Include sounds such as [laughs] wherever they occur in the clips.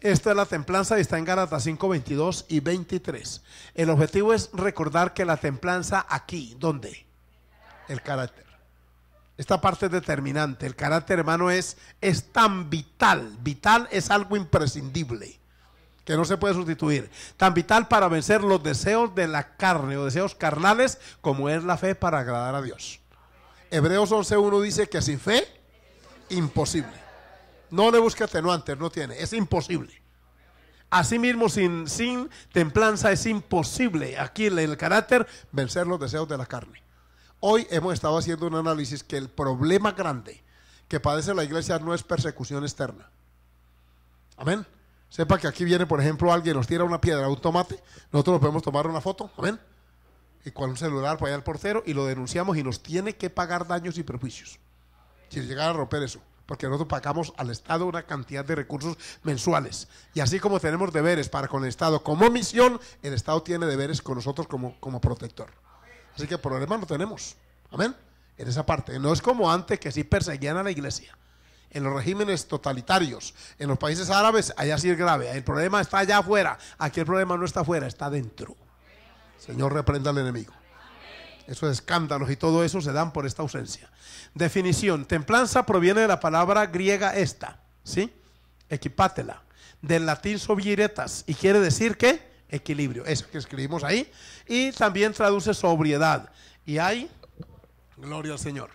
Esta es la templanza y está en Gálatas 5, 22 y 23. El objetivo es recordar que la templanza aquí, ¿dónde? El carácter. Esta parte es determinante. El carácter, hermano, es, es tan vital. Vital es algo imprescindible que no se puede sustituir, tan vital para vencer los deseos de la carne o deseos carnales como es la fe para agradar a Dios. Hebreos 11.1 dice que sin fe, imposible. No le busque atenuantes, no tiene. Es imposible. Asimismo, sin, sin templanza es imposible aquí en el carácter vencer los deseos de la carne. Hoy hemos estado haciendo un análisis que el problema grande que padece la iglesia no es persecución externa. Amén. Sepa que aquí viene, por ejemplo, alguien nos tira una piedra, un tomate, nosotros podemos tomar una foto, amén. Y con un celular para allá al portero y lo denunciamos y nos tiene que pagar daños y perjuicios. Si llegara a romper eso porque nosotros pagamos al Estado una cantidad de recursos mensuales. Y así como tenemos deberes para con el Estado como misión, el Estado tiene deberes con nosotros como, como protector. Así que problema no tenemos. Amén. En esa parte. No es como antes que sí perseguían a la iglesia. En los regímenes totalitarios, en los países árabes, allá sí es grave. El problema está allá afuera. Aquí el problema no está afuera, está dentro. Señor, reprenda al enemigo esos escándalos y todo eso se dan por esta ausencia. Definición, templanza proviene de la palabra griega esta, ¿sí? Equipátela, del latín sobiretas y quiere decir que equilibrio, eso que escribimos ahí, y también traduce sobriedad. Y hay, gloria al Señor.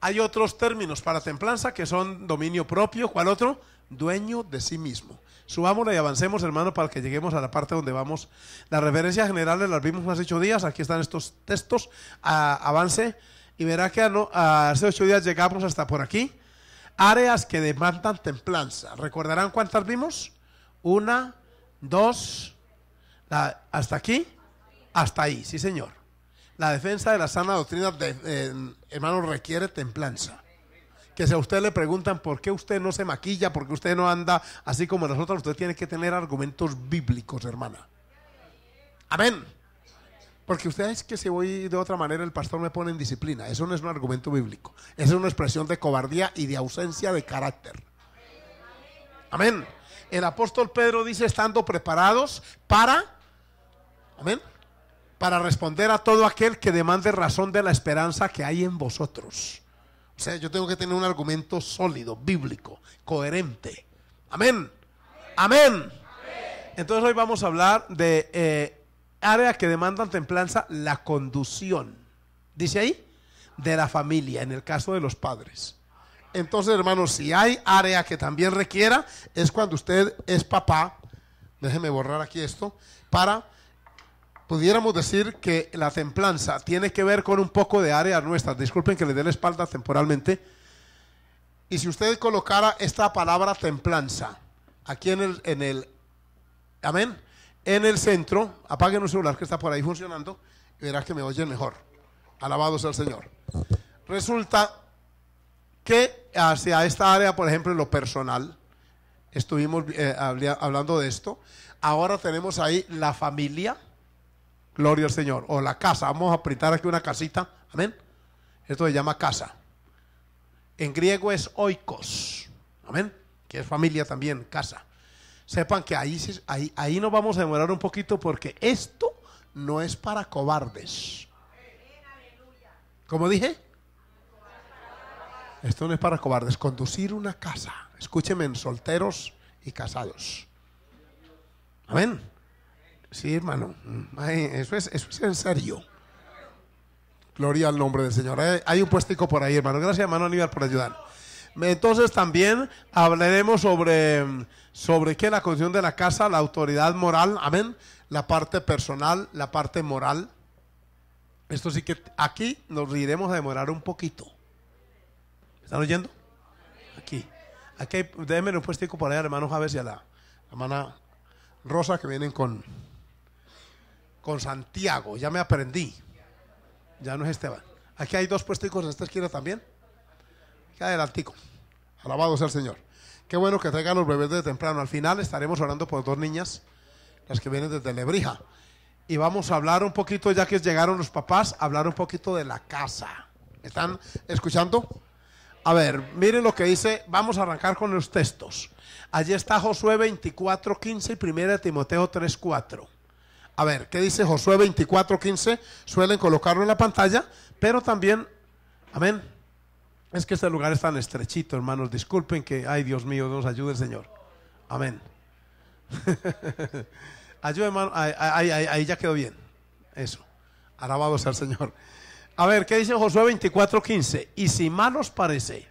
Hay otros términos para templanza que son dominio propio, cual otro? Dueño de sí mismo subámosla y avancemos, hermano, para que lleguemos a la parte donde vamos. Las referencias generales las vimos hace ocho días, aquí están estos textos, avance, y verá que a, hace ocho días llegamos hasta por aquí. Áreas que demandan templanza. ¿Recordarán cuántas vimos? Una, dos, hasta aquí, hasta ahí, sí señor. La defensa de la sana doctrina, de, eh, hermano, requiere templanza que si a usted le preguntan por qué usted no se maquilla, por qué usted no anda así como nosotros, usted tiene que tener argumentos bíblicos, hermana. Amén. Porque usted es que si voy de otra manera el pastor me pone en disciplina. Eso no es un argumento bíblico. Esa es una expresión de cobardía y de ausencia de carácter. Amén. El apóstol Pedro dice estando preparados para, amén, para responder a todo aquel que demande razón de la esperanza que hay en vosotros. O sea, yo tengo que tener un argumento sólido, bíblico, coherente. Amén. Amén. Entonces hoy vamos a hablar de área eh, áreas que demandan templanza, la conducción. Dice ahí, de la familia, en el caso de los padres. Entonces, hermanos, si hay área que también requiera, es cuando usted es papá, déjeme borrar aquí esto, para pudiéramos decir que la templanza tiene que ver con un poco de áreas nuestras. Disculpen que le dé la espalda temporalmente. Y si usted colocara esta palabra templanza aquí en el, en el amén, en el centro, apaguen un celular que está por ahí funcionando y verás que me oyen mejor. Alabados el Señor. Resulta que hacia esta área, por ejemplo, en lo personal, estuvimos eh, hablando de esto. Ahora tenemos ahí la familia, Gloria al Señor. O la casa. Vamos a apretar aquí una casita. Amén. Esto se llama casa. En griego es oikos. Amén. Que es familia también, casa. Sepan que ahí, ahí, nos vamos a demorar un poquito porque esto no es para cobardes. ¿Cómo dije? Esto no es para cobardes. Conducir una casa. Escúchenme, solteros y casados. Amén. Sí, hermano. Eso es, eso es en serio. Gloria al nombre del Señor. Hay, un puestico por ahí, hermano. Gracias, hermano Aníbal, por ayudar. Entonces también hablaremos sobre, sobre qué la condición de la casa, la autoridad moral, amén, la parte personal, la parte moral. Esto sí que aquí nos iremos a demorar un poquito. ¿Están oyendo? Aquí. Aquí déjenme un puestico por allá, hermano Javes y a la hermana Rosa que vienen con, con Santiago, ya me aprendí. Ya no es Esteban. Aquí hay dos puesticos en esta esquina también. Aquí adelantico. Alabado sea el Señor. Qué bueno que traigan los bebés de temprano. Al final estaremos orando por dos niñas, las que vienen desde Lebrija. Y vamos a hablar un poquito, ya que llegaron los papás, hablar un poquito de la casa. ¿Están escuchando? A ver, miren lo que dice, vamos a arrancar con los textos. Allí está Josué 24, 15 y 1 Timoteo 3, 4. A ver, ¿qué dice Josué 24:15? Suelen colocarlo en la pantalla, pero también, amén. Es que este lugar es tan estrechito, hermanos. Disculpen que, ay Dios mío, nos ayude el Señor. Amén. [laughs] Ayude, hermano. Ahí, ya quedó bien. Eso. Alabados al Señor. A ver, ¿qué dice Josué 24:15? Y si mal nos parece,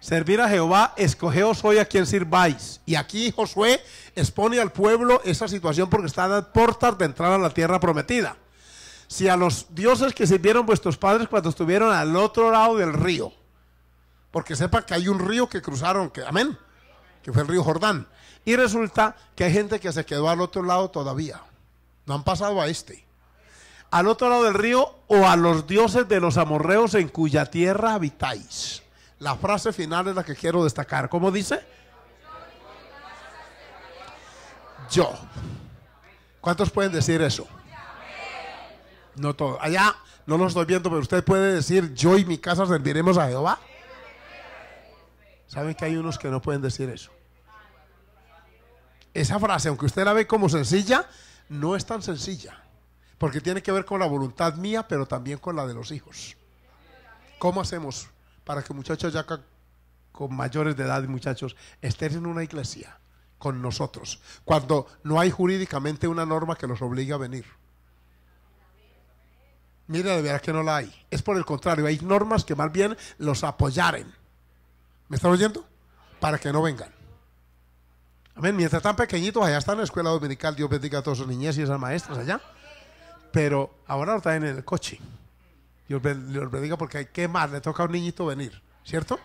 Servir a Jehová, escogeos hoy a quien sirváis. Y aquí Josué expone al pueblo esa situación porque está a puertas de entrar a la tierra prometida. Si a los dioses que sirvieron vuestros padres cuando estuvieron al otro lado del río, porque sepa que hay un río que cruzaron, que amén, que fue el río Jordán. Y resulta que hay gente que se quedó al otro lado todavía. No han pasado a este. Al otro lado del río o a los dioses de los amorreos en cuya tierra habitáis. La frase final es la que quiero destacar. ¿Cómo dice? Yo. ¿Cuántos pueden decir eso? No todos. Allá no lo estoy viendo, pero usted puede decir, yo y mi casa serviremos a Jehová. ¿Saben que hay unos que no pueden decir eso? Esa frase, aunque usted la ve como sencilla, no es tan sencilla. Porque tiene que ver con la voluntad mía, pero también con la de los hijos. ¿Cómo hacemos para que muchachos ya con mayores de edad y muchachos estén en una iglesia con nosotros, cuando no hay jurídicamente una norma que los obligue a venir. Mira, de verdad que no la hay. Es por el contrario, hay normas que más bien los apoyaren. ¿Me están oyendo? Para que no vengan. Amén. Mientras están pequeñitos, allá están en la escuela dominical, Dios bendiga a todos sus niños y esas maestras allá. Pero ahora están en el coche y os bendiga porque hay que más, le toca a un niñito venir, ¿cierto?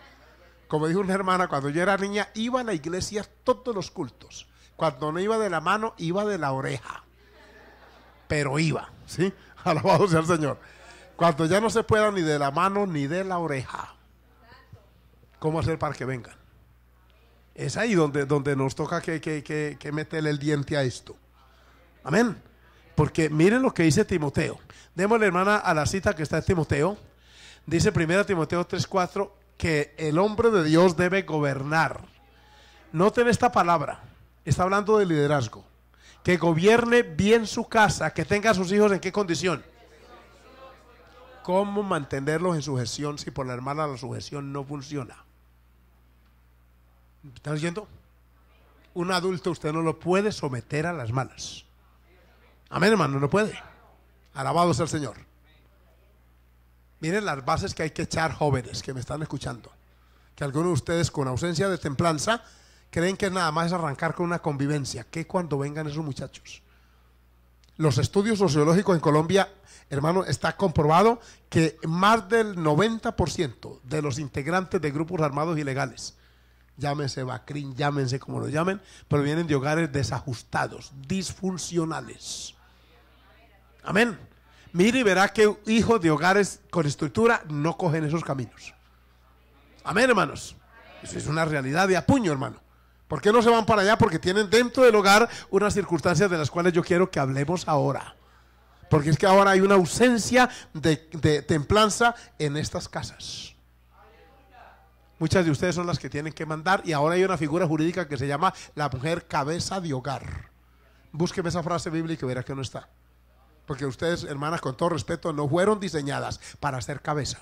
Como dijo una hermana, cuando yo era niña iba a la iglesia todos los cultos. Cuando no iba de la mano, iba de la oreja. Pero iba, ¿sí? [laughs] Alabado sea el Señor. Cuando ya no se pueda ni de la mano ni de la oreja. ¿Cómo hacer para que vengan? Es ahí donde, donde nos toca que, que, que meterle el diente a esto. Amén. Porque miren lo que dice Timoteo. la hermana, a la cita que está en Timoteo. Dice 1 Timoteo 3:4 que el hombre de Dios debe gobernar. Noten esta palabra. Está hablando de liderazgo. Que gobierne bien su casa, que tenga a sus hijos en qué condición. ¿Cómo mantenerlos en sujeción si por la hermana la sujeción no funciona? ¿Están oyendo? Un adulto usted no lo puede someter a las malas. Amén, hermano, no puede. Alabado sea el Señor. Miren las bases que hay que echar jóvenes que me están escuchando. Que algunos de ustedes con ausencia de templanza creen que nada más es arrancar con una convivencia. que cuando vengan esos muchachos? Los estudios sociológicos en Colombia, hermano, está comprobado que más del 90% de los integrantes de grupos armados ilegales, llámense Bacrín, llámense como lo llamen, provienen de hogares desajustados, disfuncionales. Amén. Mire y verá que hijos de hogares con estructura no cogen esos caminos. Amén, hermanos. Eso es una realidad de apuño, hermano. ¿Por qué no se van para allá? Porque tienen dentro del hogar unas circunstancias de las cuales yo quiero que hablemos ahora. Porque es que ahora hay una ausencia de, de templanza en estas casas. Muchas de ustedes son las que tienen que mandar y ahora hay una figura jurídica que se llama la mujer cabeza de hogar. Búsqueme esa frase bíblica y verá que no está. Porque ustedes, hermanas, con todo respeto, no fueron diseñadas para hacer cabeza.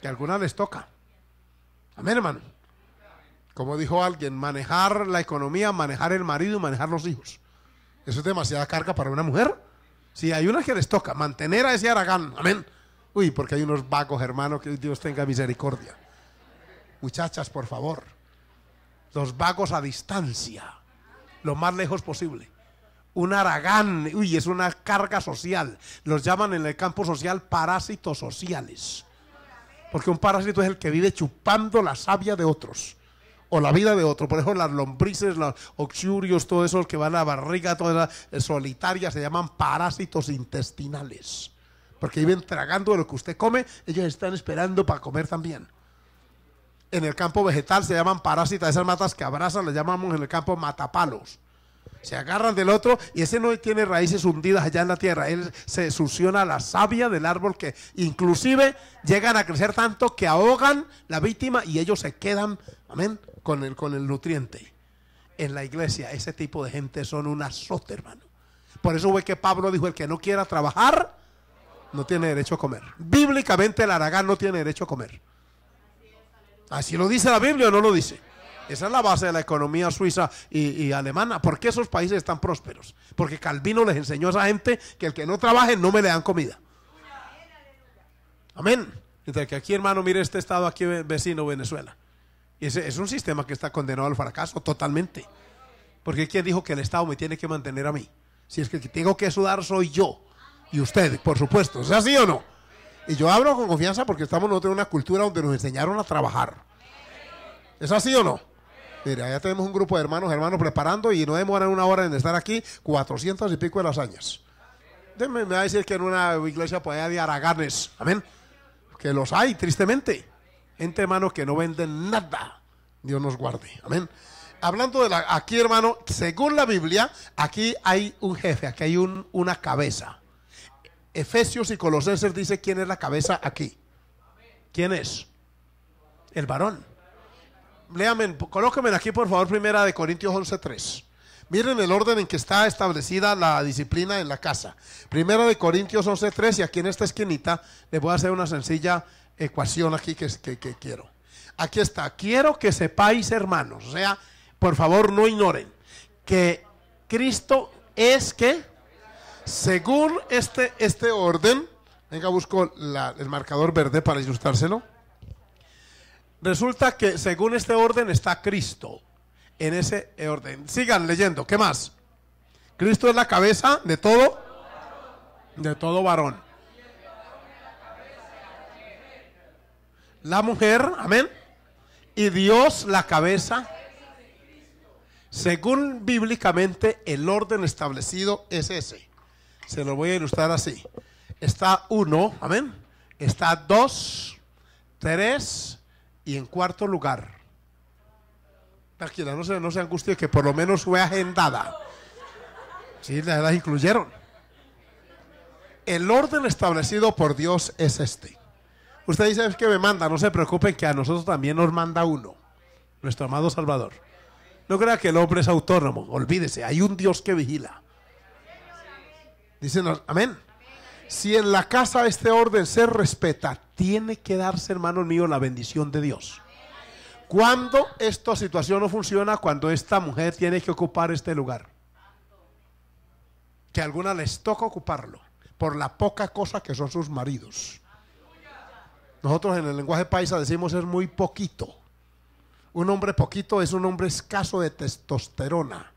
Que alguna les toca. Amén, hermano. Como dijo alguien, manejar la economía, manejar el marido y manejar los hijos. Eso es demasiada carga para una mujer. Si hay una que les toca mantener a ese Aragán, amén. Uy, porque hay unos vagos, hermano, que Dios tenga misericordia. Muchachas, por favor. Los vagos a distancia, lo más lejos posible un aragán, uy, es una carga social. Los llaman en el campo social parásitos sociales. Porque un parásito es el que vive chupando la savia de otros o la vida de otro. Por eso las lombrices, los oxurios, todo eso que van a la barriga, toda esa eh, solitarias, se llaman parásitos intestinales. Porque viven tragando lo que usted come, ellos están esperando para comer también. En el campo vegetal se llaman parásitas, esas matas que abrazan, las llamamos en el campo matapalos se agarran del otro y ese no tiene raíces hundidas allá en la tierra. Él se succiona la savia del árbol que inclusive llegan a crecer tanto que ahogan la víctima y ellos se quedan, amén, con el, con el nutriente. En la iglesia ese tipo de gente son un azote, hermano. Por eso fue que Pablo dijo, el que no quiera trabajar, no tiene derecho a comer. Bíblicamente el aragán no tiene derecho a comer. Así lo dice la Biblia o no lo dice. Esa es la base de la economía suiza y, alemana. ¿Por qué esos países están prósperos? Porque Calvino les enseñó a esa gente que el que no trabaje no me le dan comida. Amén. entonces que aquí, hermano, mire este estado aquí vecino, Venezuela. Y ese es un sistema que está condenado al fracaso totalmente. Porque quien dijo que el Estado me tiene que mantener a mí? Si es que que tengo que sudar soy yo y usted, por supuesto. ¿Es así o no? Y yo hablo con confianza porque estamos nosotros en una cultura donde nos enseñaron a trabajar. ¿Es así o no? Mira, ya tenemos un grupo de hermanos, hermanos preparando y no demoran una hora en estar aquí, cuatrocientos y pico de lasañas. Déjeme, me va a decir que en una iglesia puede haber de Araganes, amén, que los hay, tristemente. Gente, hermano, que no venden nada. Dios nos guarde, amén. Hablando de la, aquí, hermano, según la Biblia, aquí hay un jefe, aquí hay un, una cabeza. Efesios y Colosenses dice quién es la cabeza aquí. ¿Quién es? El varón léame, colóquenme aquí por favor primera de Corintios 11.3. Miren el orden en que está establecida la disciplina en la casa. Primera de Corintios 11.3 y aquí en esta esquinita le voy a hacer una sencilla ecuación aquí que, que quiero. Aquí está, quiero que sepáis hermanos, o sea, por favor no ignoren que Cristo es que, según este, este orden, venga, busco el marcador verde para ilustrárselo. Resulta que según este orden está Cristo. En ese orden. Sigan leyendo. ¿Qué más? Cristo es la cabeza de todo. De todo varón. La mujer, amén. Y Dios la cabeza. Según bíblicamente el orden establecido es ese. Se lo voy a ilustrar así. Está uno, amén. Está dos, tres, y en cuarto lugar, tranquila, no se, no se que por lo menos fue agendada. Sí, la edad incluyeron. El orden establecido por Dios es este. Usted dice es que me manda, no se preocupen que a nosotros también nos manda uno, nuestro amado Salvador. No crea que el hombre es autónomo, olvídese, hay un Dios que vigila. Dicen, amén. Si en la casa este orden se respeta, tiene que darse, hermano mío, la bendición de Dios. Cuando esta situación no funciona, cuando esta mujer tiene que ocupar este lugar, que a alguna les toca ocuparlo por la poca cosa que son sus maridos. Nosotros en el lenguaje paisa decimos es muy poquito. Un hombre poquito es un hombre escaso de testosterona,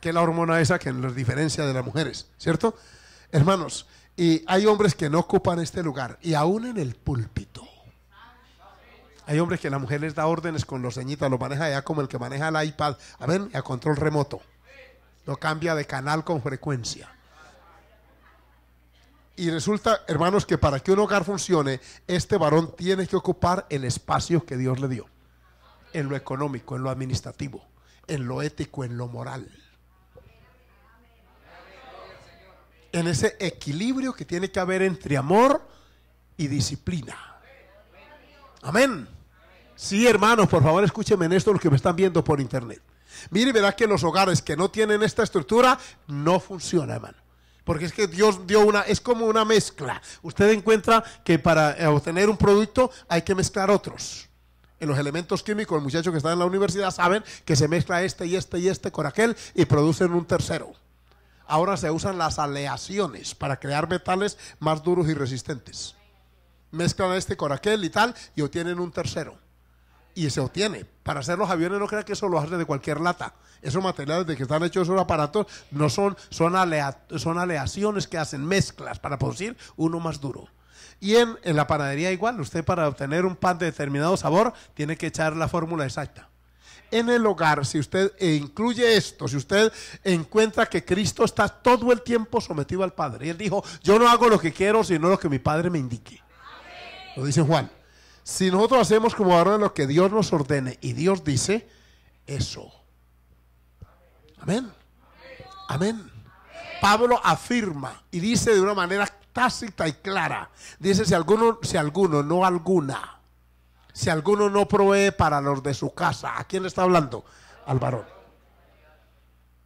que es la hormona esa que nos diferencia de las mujeres, ¿cierto? Hermanos, y hay hombres que no ocupan este lugar, y aún en el púlpito. Hay hombres que la mujer les da órdenes con los ceñitas, lo maneja ya como el que maneja el iPad, a ver, a control remoto. Lo cambia de canal con frecuencia. Y resulta, hermanos, que para que un hogar funcione, este varón tiene que ocupar el espacio que Dios le dio. En lo económico, en lo administrativo, en lo ético, en lo moral. en ese equilibrio que tiene que haber entre amor y disciplina. Amén. Sí, hermanos, por favor escúchenme en esto los que me están viendo por internet. Mire, verdad que los hogares que no tienen esta estructura no funcionan, hermano. Porque es que Dios dio una, es como una mezcla. Usted encuentra que para eh, obtener un producto hay que mezclar otros. En los elementos químicos, el muchacho que está en la universidad saben que se mezcla este y este y este con aquel y producen un tercero ahora se usan las aleaciones para crear metales más duros y resistentes. Mezclan este con aquel y tal y obtienen un tercero. Y se obtiene. Para hacer los aviones no crean que eso lo hacen de cualquier lata. Esos materiales de que están hechos esos aparatos no son, son, aleaciones que hacen mezclas para producir uno más duro. Y en la panadería igual, usted para obtener un pan de determinado sabor tiene que echar la fórmula exacta en el hogar, si usted incluye esto, si usted encuentra que Cristo está todo el tiempo sometido al Padre. Y él dijo, yo no hago lo que quiero, sino lo que mi Padre me indique. Lo dice Juan. Si nosotros hacemos como ahora lo que Dios nos ordene y Dios dice, eso. Amén. Amén. Pablo afirma y dice de una manera tácita y clara. Dice, si alguno, si alguno, no alguna si alguno no provee para los de su casa. ¿A quién le está hablando? Al varón.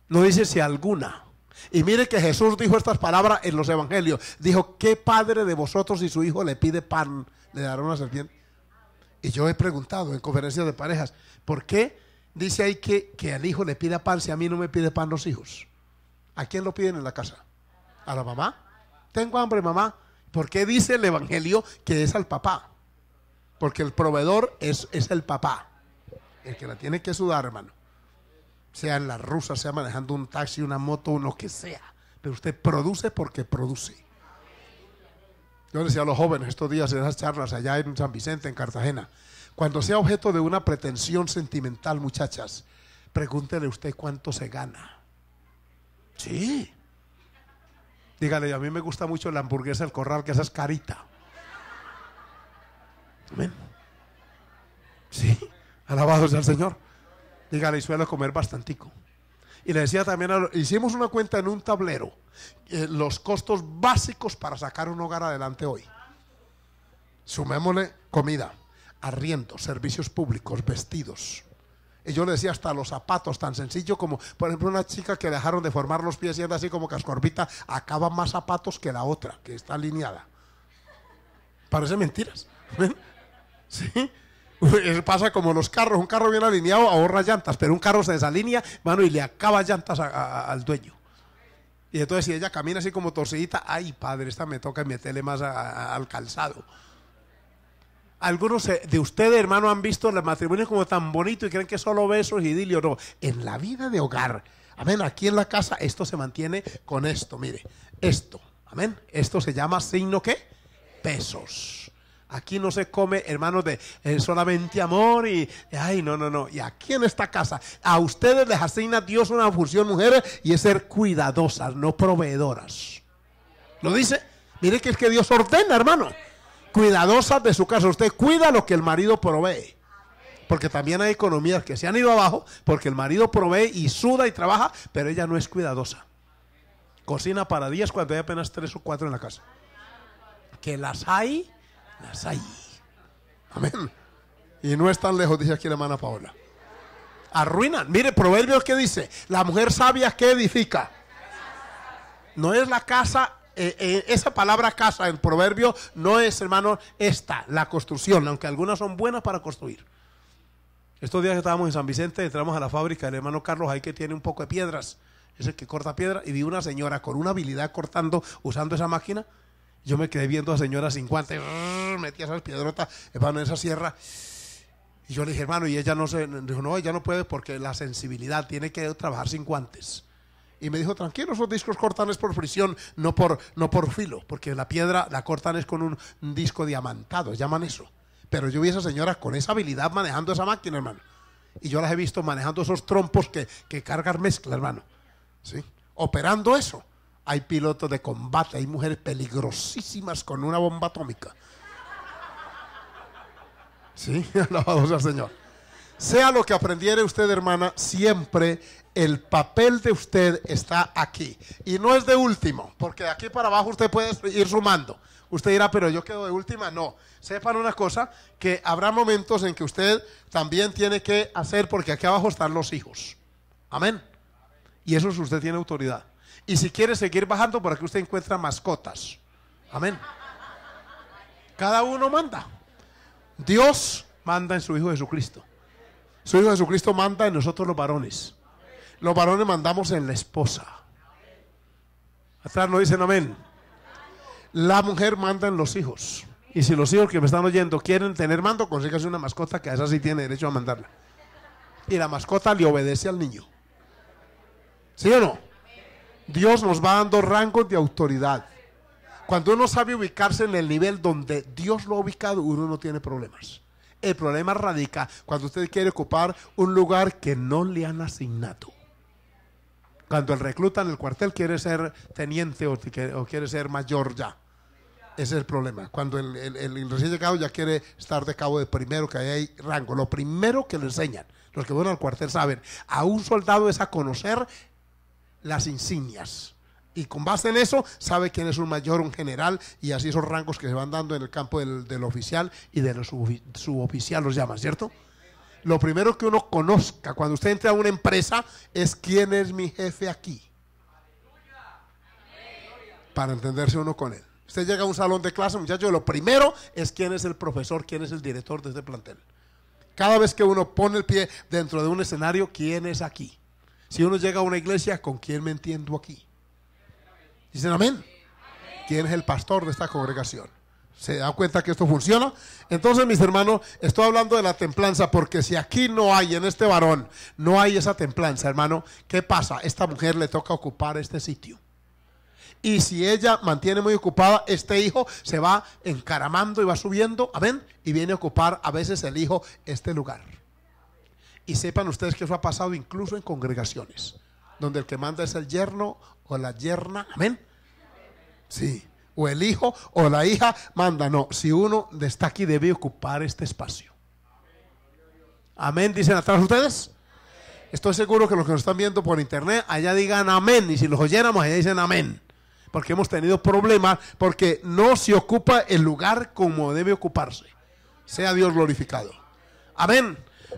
No dice si alguna. Y mire que Jesús dijo estas palabras en los evangelios. Dijo, ¿qué padre de vosotros si su hijo le pide pan le dará una serpiente? Y yo he preguntado en conferencias de parejas, ¿por qué dice ahí que, que al hijo le pida pan si a mí no me pide pan los hijos? ¿A quién lo piden en la casa? ¿A la mamá? Tengo hambre, mamá. ¿Por qué dice el Evangelio que es al papá? Porque el proveedor es, es el papá, el que la tiene que sudar, hermano. Sea en la rusa, sea manejando un taxi, una moto, uno que sea. Pero usted produce porque produce. Yo decía a los jóvenes estos días en esas charlas allá en San Vicente, en Cartagena, cuando sea objeto de una pretensión sentimental, muchachas, pregúntele usted cuánto se gana. Sí. Dígale, a mí me gusta mucho la hamburguesa del corral, que esa es carita. Amén. Sí, alabado sea el Señor. Dígale, y suelo comer bastantico. Y le decía también, hicimos una cuenta en un tablero, eh, los costos básicos para sacar un hogar adelante hoy. Sumémosle comida, arriendo, servicios públicos, vestidos. Y yo le decía hasta los zapatos, tan sencillo como, por ejemplo, una chica que dejaron de formar los pies y anda así como cascorbita, acaba más zapatos que la otra, que está alineada. Parece mentiras. ¿sí? [laughs] Pasa como los carros, un carro bien alineado ahorra llantas, pero un carro se desalinea, mano, y le acaba llantas al dueño. Y entonces si ella camina así como torcidita, ay padre, esta me toca meterle más al calzado. Algunos eh, de ustedes, hermano, han visto el matrimonios como tan bonito y creen que solo besos y idilio. No, en la vida de hogar, amén, aquí en la casa esto se mantiene con esto, mire, esto, amén. Esto se llama signo que pesos. Aquí no se come, hermanos, de eh, solamente amor y, ay, no, no, no. Y aquí en esta casa, a ustedes les asigna Dios una función, mujeres, y es ser cuidadosas, no proveedoras. ¿Lo dice? Mire que es que Dios ordena, hermano. Cuidadosas de su casa. Usted cuida lo que el marido provee porque también hay economías que se han ido abajo porque el marido provee y suda y trabaja, pero ella no es cuidadosa. Cocina para días cuando hay apenas tres o cuatro en la casa. Que las hay Amén. Y no es tan lejos, dice aquí la hermana Paola. Arruinan. Mire, Proverbios que dice, la mujer sabia que edifica. No es la casa, eh, eh, esa palabra casa en Proverbio no es, hermano, esta, la construcción, aunque algunas son buenas para construir. Estos días estábamos en San Vicente, entramos a la fábrica, del hermano Carlos ahí que tiene un poco de piedras, es el que corta piedras y vi una señora con una habilidad cortando, usando esa máquina, yo me quedé viendo a señora sin guantes, [laughs] metía esas piedrotas, hermano, en esa sierra. Y yo le dije, hermano, y ella no se, dijo, no, ella no puede porque la sensibilidad tiene que trabajar sin guantes. Y me dijo, tranquilo, esos discos cortan es por fricción, no por, no por filo, porque la piedra la cortan es con un disco diamantado, llaman eso. Pero yo vi a esa señora con esa habilidad manejando esa máquina, hermano. Y yo las he visto manejando esos trompos que, que cargan mezcla, hermano. ¿Sí? Operando eso hay pilotos de combate, hay mujeres peligrosísimas con una bomba atómica. Sí, [laughs] alabado sea Señor. Sea lo que aprendiere usted, hermana, siempre el papel de usted está aquí. Y no es de último, porque de aquí para abajo usted puede ir sumando. Usted dirá, pero yo quedo de última. No, sepan una cosa, que habrá momentos en que usted también tiene que hacer, porque aquí abajo están los hijos. Amén. Y eso es usted tiene autoridad. Y si quiere seguir bajando, para que usted encuentra mascotas. Amén. Cada uno manda. Dios manda en su Hijo Jesucristo. Su Hijo Jesucristo manda en nosotros los varones. Los varones mandamos en la esposa. Atrás no dicen amén. La mujer manda en los hijos. Y si los hijos que me están oyendo quieren tener mando, consígase una mascota que a esa sí tiene derecho a mandarla. Y la mascota le obedece al niño. ¿Sí o no? Dios nos va dando rangos de autoridad. Cuando uno sabe ubicarse en el nivel donde Dios lo ha ubicado, uno no tiene problemas. El problema radica cuando usted quiere ocupar un lugar que no le han asignado. Cuando el recluta en el cuartel quiere ser teniente o, quiere ser mayor ya. Ese es el problema. Cuando el, el, recién llegado ya quiere estar de cabo de primero, que hay rango. Lo primero que le enseñan, los que van al cuartel saben, a un soldado es a conocer las insignias. Y con base en eso, sabe quién es un mayor, un general, y así esos rangos que se van dando en el campo del, oficial y de los suboficial los llama ¿cierto? Lo primero que uno conozca cuando usted entra a una empresa es quién es mi jefe aquí. Para entenderse uno con él. Usted llega a un salón de clase, muchachos, lo primero es quién es el profesor, quién es el director de este plantel. Cada vez que uno pone el pie dentro de un escenario, ¿quién es aquí? Si uno llega a una iglesia, ¿con quién me entiendo aquí? Dicen amén. ¿Quién es el pastor de esta congregación? ¿Se da cuenta que esto funciona? Entonces, mis hermanos, estoy hablando de la templanza, porque si aquí no hay, en este varón, no hay esa templanza, hermano, ¿qué pasa? Esta mujer le toca ocupar este sitio. Y si ella mantiene muy ocupada, este hijo se va encaramando y va subiendo, amén, y viene a ocupar a veces el hijo este lugar. Y sepan ustedes que eso ha pasado incluso en congregaciones, donde el que manda es el yerno o la yerna, amén. Sí, o el hijo o la hija manda, no, si uno está aquí debe ocupar este espacio. Amén, dicen atrás ustedes. Estoy seguro que los que nos están viendo por internet, allá digan amén, y si los oyéramos, allá dicen amén porque hemos tenido problemas, porque no se ocupa el lugar como debe ocuparse. Sea Dios glorificado. Amén.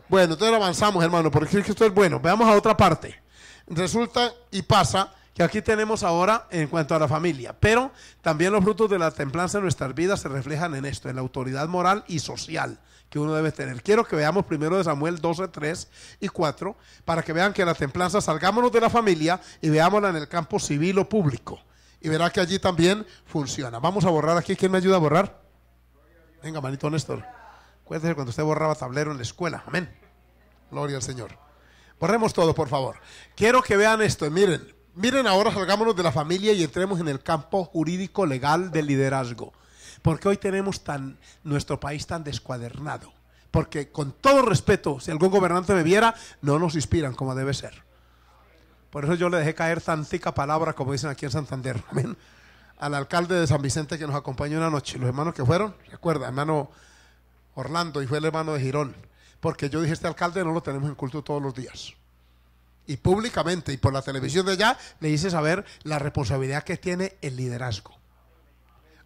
Bueno, entonces avanzamos, hermano, porque es que esto es bueno. Veamos a otra parte. Resulta y pasa que aquí tenemos ahora en cuanto a la familia, pero también los frutos de la templanza en nuestras vidas se reflejan en esto, en la autoridad moral y social que uno debe tener. Quiero que veamos primero de Samuel 12, 3 y 4, para que vean que la templanza, salgámonos de la familia y veámosla en el campo civil o público. Y verá que allí también funciona. Vamos a borrar aquí. ¿Quién me ayuda a borrar? Venga, manito Néstor. Acuérdese cuando usted borraba tablero en la escuela. Amén. Gloria al Señor. Borremos todo, por favor. Quiero que vean esto. Miren, miren ahora salgámonos de la familia y entremos en el campo jurídico legal del liderazgo. Porque hoy tenemos tan nuestro país tan descuadernado. Porque con todo respeto, si algún gobernante me viera, no nos inspiran como debe ser. Por eso yo le dejé caer tan tica palabra como dicen aquí en Santander. Amén. Al alcalde de San Vicente que nos acompañó una noche. Los hermanos que fueron, recuerda, hermano Orlando y fue el hermano de Girón, porque yo dije, este alcalde no lo tenemos en culto todos los días. Y públicamente y por la televisión de allá le hice saber la responsabilidad que tiene el liderazgo.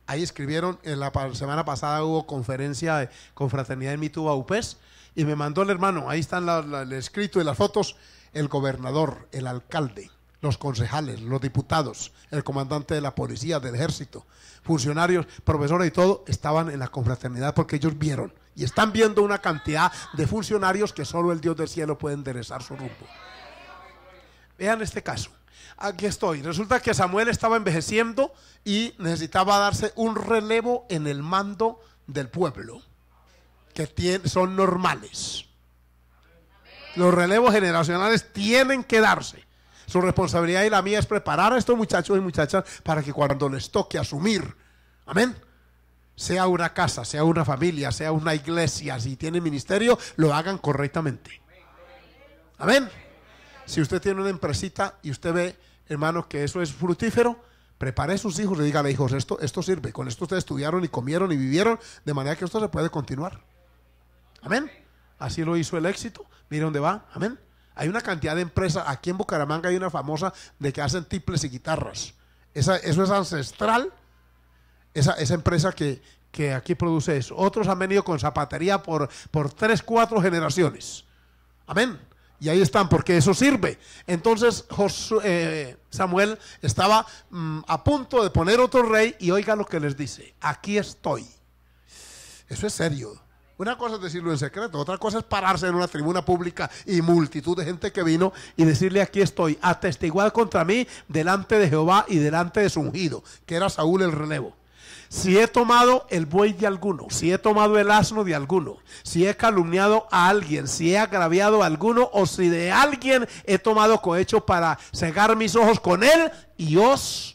Ahí escribieron, en la semana pasada hubo conferencia de confraternidad en Mituba UPES y me mandó el hermano, ahí están el escrito y las fotos, el gobernador, el alcalde, los concejales, los diputados, el comandante de la policía, del ejército, funcionarios, profesores y todo, estaban en la confraternidad porque ellos vieron y están viendo una cantidad de funcionarios que solo el Dios del cielo puede enderezar su rumbo. Vean este caso. Aquí estoy. Resulta que Samuel estaba envejeciendo y necesitaba darse un relevo en el mando del pueblo, que son normales. Los relevos generacionales tienen que darse. Su responsabilidad y la mía es preparar a estos muchachos y muchachas para que cuando les toque asumir, amén, sea una casa, sea una familia, sea una iglesia, si tiene ministerio, lo hagan correctamente. Amén. Si usted tiene una empresita y usted ve, hermano, que eso es fructífero, prepare a sus hijos y dígale, hijos, esto, esto sirve. Con esto ustedes estudiaron y comieron y vivieron, de manera que esto se puede continuar. Amén. Así lo hizo el éxito. Mire dónde va. Amén. Hay una cantidad de empresas, aquí en Bucaramanga hay una famosa de que hacen tiples y guitarras. Esa, eso es ancestral, esa, esa empresa que, aquí produce eso. Otros han venido con zapatería por, por tres, cuatro generaciones. Amén. Y ahí están, porque eso sirve. Entonces eh, Samuel estaba mm, a punto de poner otro rey y oiga lo que les dice, aquí estoy. Eso es serio. Una cosa es decirlo en secreto, otra cosa es pararse en una tribuna pública y multitud de gente que vino y decirle aquí estoy, atestiguar contra mí delante de Jehová y delante de su ungido, que era Saúl el relevo. Si he tomado el buey de alguno, si he tomado el asno de alguno, si he calumniado a alguien, si he agraviado a alguno o si de alguien he tomado cohecho para cegar mis ojos con él y os...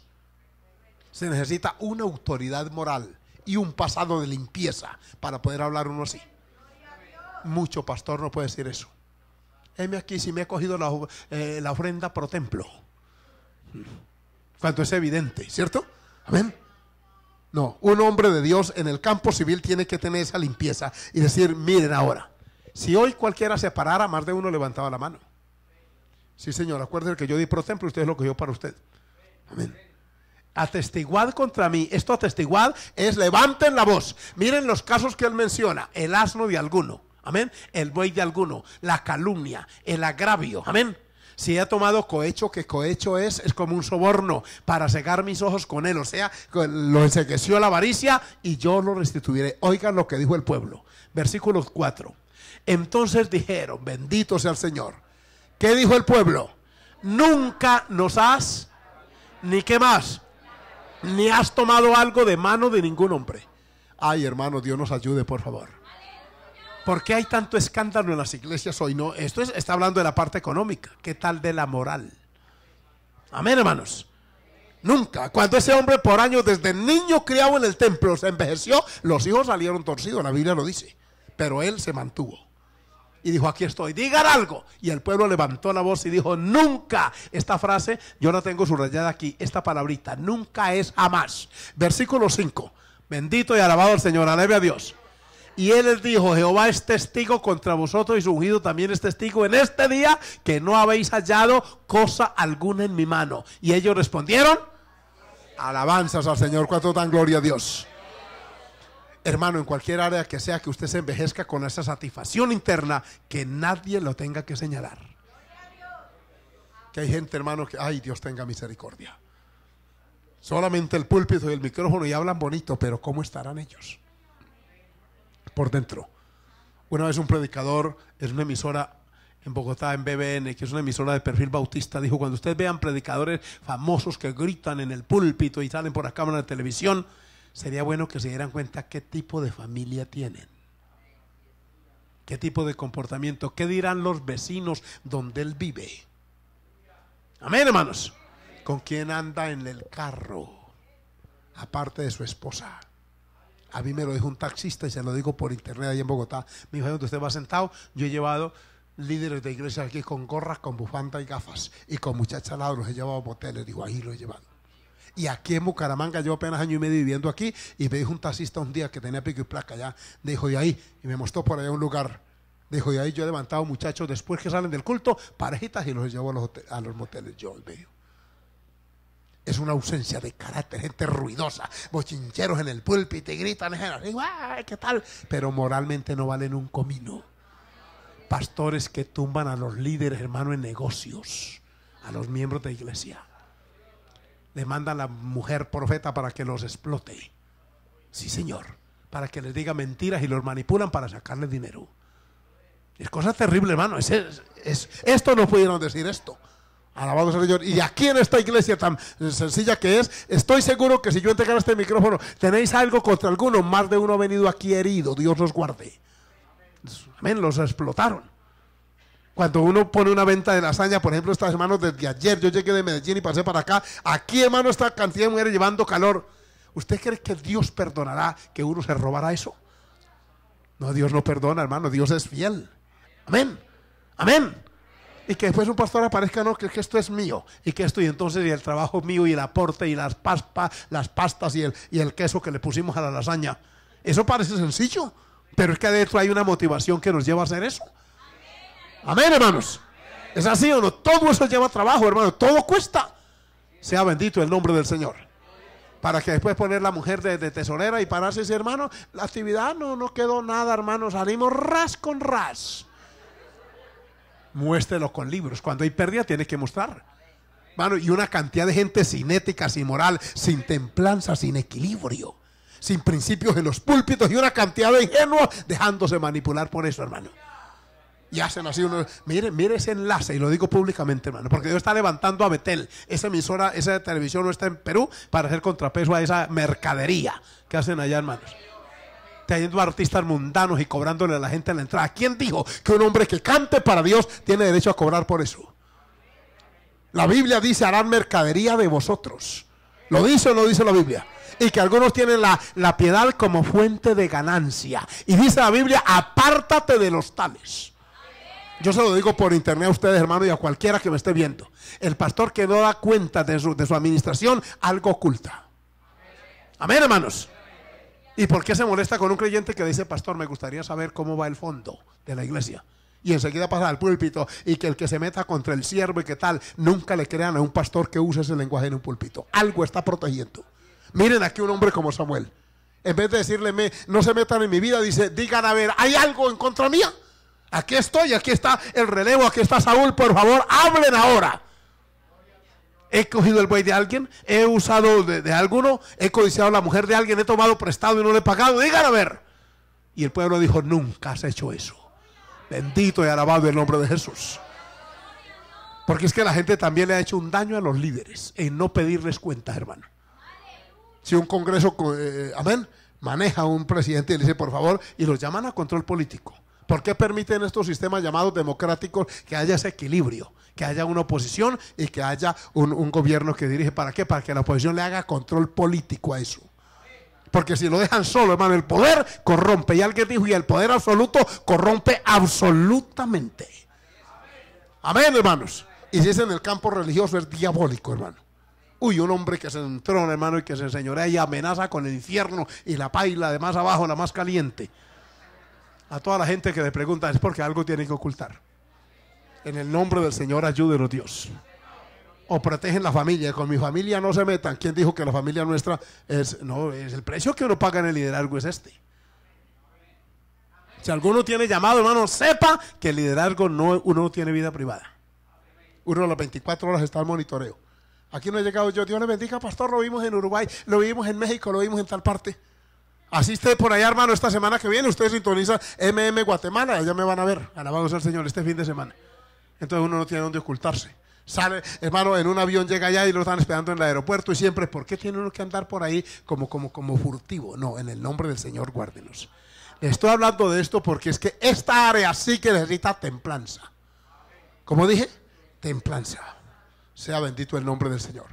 Se necesita una autoridad moral y un pasado de limpieza para poder hablar uno así. Mucho pastor no puede decir eso. Heme aquí si me he cogido la, eh, la ofrenda pro templo. Cuanto es evidente, ¿cierto? Amén. No, un hombre de Dios en el campo civil tiene que tener esa limpieza y decir, miren ahora, si hoy cualquiera se parara, más de uno levantaba la mano. Sí, señor, acuérdense que yo di pro templo, usted es lo que yo para usted. Amén. Atestiguad contra mí. Esto atestiguad es levanten la voz. Miren los casos que él menciona. El asno de alguno. Amén. El buey de alguno. La calumnia. El agravio. Amén. Si he tomado cohecho, que cohecho es, es como un soborno para cegar mis ojos con él. O sea, lo ensequeció la avaricia y yo lo restituiré. Oigan lo que dijo el pueblo. Versículo 4. Entonces dijeron, bendito sea el Señor. ¿Qué dijo el pueblo? Nunca nos has, ni qué más, ni has tomado algo de mano de ningún hombre. Ay, hermano, Dios nos ayude, por favor. ¿Por qué hay tanto escándalo en las iglesias hoy? No, esto está hablando de la parte económica. ¿Qué tal de la moral? Amén, hermanos. Nunca. Cuando ese hombre por años, desde niño criado en el templo, se envejeció, los hijos salieron torcidos, la Biblia lo dice. Pero él se mantuvo y dijo, aquí estoy, digan algo. Y el pueblo levantó la voz y dijo, nunca. Esta frase, yo la tengo subrayada aquí, esta palabrita, nunca es jamás. Versículo 5, bendito y alabado el Señor, aleve a Dios. Y él les dijo, Jehová es testigo contra vosotros y su ungido también es testigo en este día que no habéis hallado cosa alguna en mi mano. Y ellos respondieron, alabanzas al Señor, cuánto dan gloria a Dios hermano, en cualquier área que sea que usted se envejezca con esa satisfacción interna, que nadie lo tenga que señalar. Que hay gente, hermano, que, ay, Dios tenga misericordia. Solamente el púlpito y el micrófono y hablan bonito, pero ¿cómo estarán ellos? Por dentro. Una vez un predicador es una emisora en Bogotá, en BBN, que es una emisora de perfil bautista, dijo, cuando ustedes vean predicadores famosos que gritan en el púlpito y salen por la cámara de televisión, sería bueno que se dieran cuenta qué tipo de familia tienen, qué tipo de comportamiento, qué dirán los vecinos donde él vive. Amén, hermanos. ¿Con quién anda en el carro? Aparte de su esposa. A mí me lo dijo un taxista y se lo digo por internet ahí en Bogotá. Me dijo, donde usted va sentado, yo he llevado líderes de iglesia aquí con gorras, con bufanda y gafas. Y con muchachas al he llevado a boteles. Digo, ahí lo he llevado. Y aquí en Bucaramanga, yo apenas año y medio viviendo aquí, y me dijo un taxista un día que tenía pico y placa allá, dijo, y ahí, y me mostró por allá un lugar. Dijo, y ahí yo he levantado muchachos después que salen del culto, parejitas y los llevo a los, moteles. Yo, veo medio. Es una ausencia de carácter, gente ruidosa, bochincheros en el púlpito y gritan, ¿qué tal? Pero moralmente no valen un comino. Pastores que tumban a los líderes, hermano, en negocios, a los miembros de iglesia le manda a la mujer profeta para que los explote. Sí, Señor. Para que les diga mentiras y los manipulan para sacarle dinero. Es cosa terrible, hermano. Es, esto no pudieron decir esto. Alabado sea el Señor. Y aquí en esta iglesia tan sencilla que es, estoy seguro que si yo entregara este micrófono, tenéis algo contra alguno. Más de uno ha venido aquí herido. Dios los guarde. Amén. Los explotaron. Cuando uno pone una venta de lasaña, por ejemplo, estas hermanos, desde ayer yo llegué de Medellín y pasé para acá, aquí hermano esta cantidad de mujeres llevando calor. ¿Usted cree que Dios perdonará que uno se robara eso? No, Dios no perdona, hermano, Dios es fiel. Amén. Amén. Y que después un pastor aparezca, no, que, que esto es mío. Y que esto, y entonces, y el trabajo mío, y el aporte, y las, paspas las pastas, y el, y el queso que le pusimos a la lasaña. Eso parece sencillo, pero es que adentro hay una motivación que nos lleva a hacer eso. Amén, hermanos. ¿Es así o no? Todo eso lleva trabajo, hermano. Todo cuesta. Sea bendito el nombre del Señor. Para que después poner la mujer de, tesorera y pararse y hermano, la actividad no, no quedó nada, hermano. Salimos ras con ras. Muéstrelo con libros. Cuando hay pérdida, tiene que mostrar. Hermano, y una cantidad de gente sin ética, sin moral, sin templanza, sin equilibrio, sin principios en los púlpitos y una cantidad de ingenuos dejándose manipular por eso, hermano y hacen así uno. Mire, mire ese enlace, y lo digo públicamente, hermano, porque Dios está levantando a Betel, esa emisora, esa televisión no está en Perú, para hacer contrapeso a esa mercadería que hacen allá, hermanos Teniendo artistas mundanos y cobrándole a la gente en la entrada. ¿Quién dijo que un hombre que cante para Dios tiene derecho a cobrar por eso? La Biblia dice, harán mercadería de vosotros. ¿Lo dice o no dice la Biblia? Y que algunos tienen la, la piedad como fuente de ganancia. Y dice la Biblia, apártate de los tales. Yo se lo digo por internet a ustedes, hermanos y a cualquiera que me esté viendo. El pastor que no da cuenta de su, administración, algo oculta. Amén, hermanos. ¿Y por qué se molesta con un creyente que dice, pastor, me gustaría saber cómo va el fondo de la iglesia? Y enseguida pasa al púlpito y que el que se meta contra el siervo y que tal, nunca le crean a un pastor que use ese lenguaje en un púlpito. Algo está protegiendo. Miren aquí un hombre como Samuel. En vez de decirle, no se metan en mi vida, dice, digan, a ver, ¿hay algo en contra mía? Aquí estoy, aquí está el relevo, aquí está Saúl, por favor, hablen ahora. He cogido el buey de alguien, he usado de, alguno, he codiciado a la mujer de alguien, he tomado prestado y no le he pagado. Digan a ver. Y el pueblo dijo, nunca has hecho eso. Bendito y alabado el nombre de Jesús. Porque es que la gente también le ha hecho un daño a los líderes en no pedirles cuenta, hermano. Si un congreso, eh, eh, amén, maneja a un presidente y le dice, por favor, y los llaman a control político. ¿Por qué permiten estos sistemas llamados democráticos que haya ese equilibrio? Que haya una oposición y que haya un, gobierno que dirige. ¿Para qué? Para que la oposición le haga control político a eso. Porque si lo dejan solo, hermano, el poder corrompe. Y alguien dijo, y el poder absoluto corrompe absolutamente. Amén, hermanos. Y si es en el campo religioso, es diabólico, hermano. Uy, un hombre que se entrona, hermano, y que se enseñorea y amenaza con el infierno y la paila de más abajo, la más caliente a toda la gente que le pregunta es porque algo tiene que ocultar. En el nombre del Señor, ayúdenos, Dios. O protegen la familia. Con mi familia no se metan. ¿Quién dijo que la familia nuestra es.? No, es el precio que uno paga en el liderazgo es este. Si alguno tiene llamado, hermano, sepa que el liderazgo no, uno no tiene vida privada. Uno a las 24 horas está al monitoreo. Aquí no he llegado yo. Dios le bendiga, pastor. Lo vimos en Uruguay, lo vimos en México, lo vimos en tal parte. Asiste por allá, hermano, esta semana que viene. Usted sintoniza MM Guatemala. Allá me van a ver. alabados al Señor, este fin de semana. Entonces uno no tiene dónde ocultarse. Sale, hermano, en un avión llega allá y lo están esperando en el aeropuerto. Y siempre, ¿por qué tiene uno que andar por ahí como, como, como furtivo? No, en el nombre del Señor, guárdenos. Estoy hablando de esto porque es que esta área sí que necesita templanza. Como dije, templanza. Sea bendito el nombre del Señor.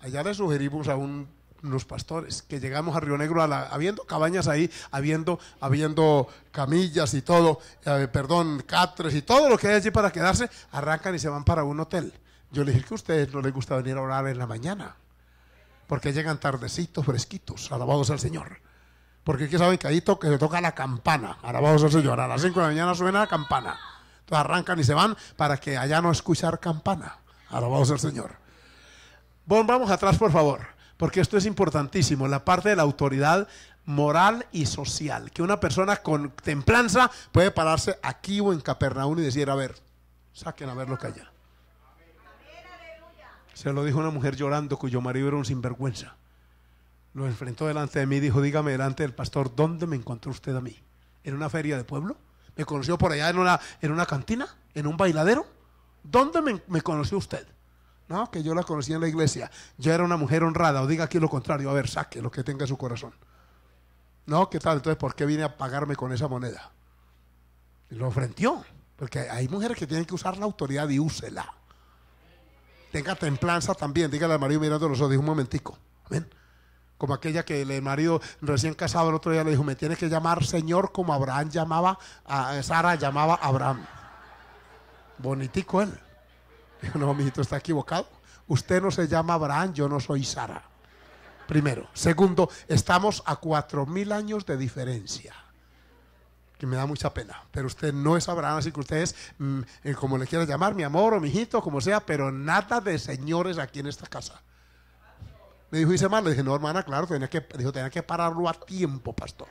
Allá le sugerimos a un los pastores, que llegamos a Río Negro habiendo cabañas ahí, habiendo, habiendo camillas y todo, eh, perdón, catres y todo lo que hay allí para quedarse, arrancan y se van para un hotel. Yo le dije que a ustedes no les gusta venir a orar en la mañana, porque llegan tardecitos, fresquitos, alabados al Señor. Porque aquí saben que ahí que se toca la campana, alabados al Señor, a las 5 de la mañana suena la campana. Entonces arrancan y se van para que allá no escuchar campana, alabados al Señor. vamos atrás, por favor porque esto es importantísimo, la parte de la autoridad moral y social, que una persona con templanza puede pararse aquí o en Capernaum y decir, a ver, saquen a ver lo que allá. Se lo dijo una mujer llorando cuyo marido era un sinvergüenza. Lo enfrentó delante de mí y dijo, dígame delante del pastor, ¿dónde me encontró usted a mí? ¿En una feria de pueblo? ¿Me conoció por allá en una, en una cantina? ¿En un bailadero? ¿Dónde me conoció usted? No, que yo la conocí en la iglesia. Yo era una mujer honrada. O diga aquí lo contrario. A ver, saque lo que tenga en su corazón. No, ¿qué tal? Entonces, ¿por qué viene a pagarme con esa moneda? lo ofrendió. Porque hay mujeres que tienen que usar la autoridad y úsela. Tenga templanza también. Dígale al marido mirando los ojos. Dijo un momentico. amén Como aquella que el marido recién casado el otro día le dijo, me tienes que llamar Señor como Abraham llamaba, a Sara llamaba Abraham. Bonitico él. [laughs] No, no, hijito, está equivocado. Usted no se llama Abraham, yo no soy Sara. Primero. Segundo, estamos a cuatro mil años de diferencia. Que me da mucha pena. Pero usted no es Abraham, así que usted es, mm, eh, como le quiera llamar, mi amor o mi hijito, como sea, pero nada de señores aquí en esta casa. Me dijo, hice mal. Le dije, no, hermana, claro, tenía que, dijo, tenía que pararlo a tiempo, pastor.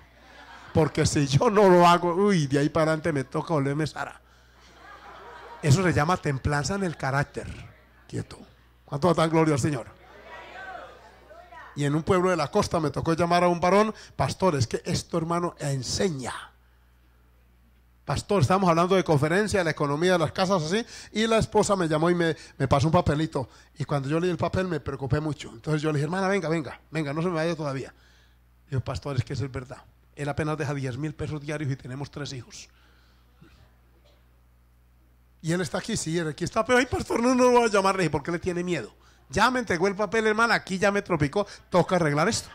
Porque si yo no lo hago, uy, de ahí para adelante me toca olerme Sara. Eso se llama templanza en el carácter. Quieto. ¿Cuánto dan gloria al Señor? Y en un pueblo de la costa me tocó llamar a un varón, pastor, es que esto hermano enseña. Pastor, estamos hablando de conferencia, de la economía de las casas, así. Y la esposa me llamó y me, me, pasó un papelito. Y cuando yo leí el papel me preocupé mucho. Entonces yo le dije, hermana, venga, venga, venga, no se me vaya todavía. Dijo, pastor, es que eso es verdad. Él apenas deja 10 mil pesos diarios y tenemos tres hijos. Y él está aquí, sí, aquí está, pero ay, pastor, no, no lo voy a llamar. Le dije, ¿por qué le tiene miedo? Ya me entregó el papel, hermano, aquí ya me tropicó, toca arreglar esto.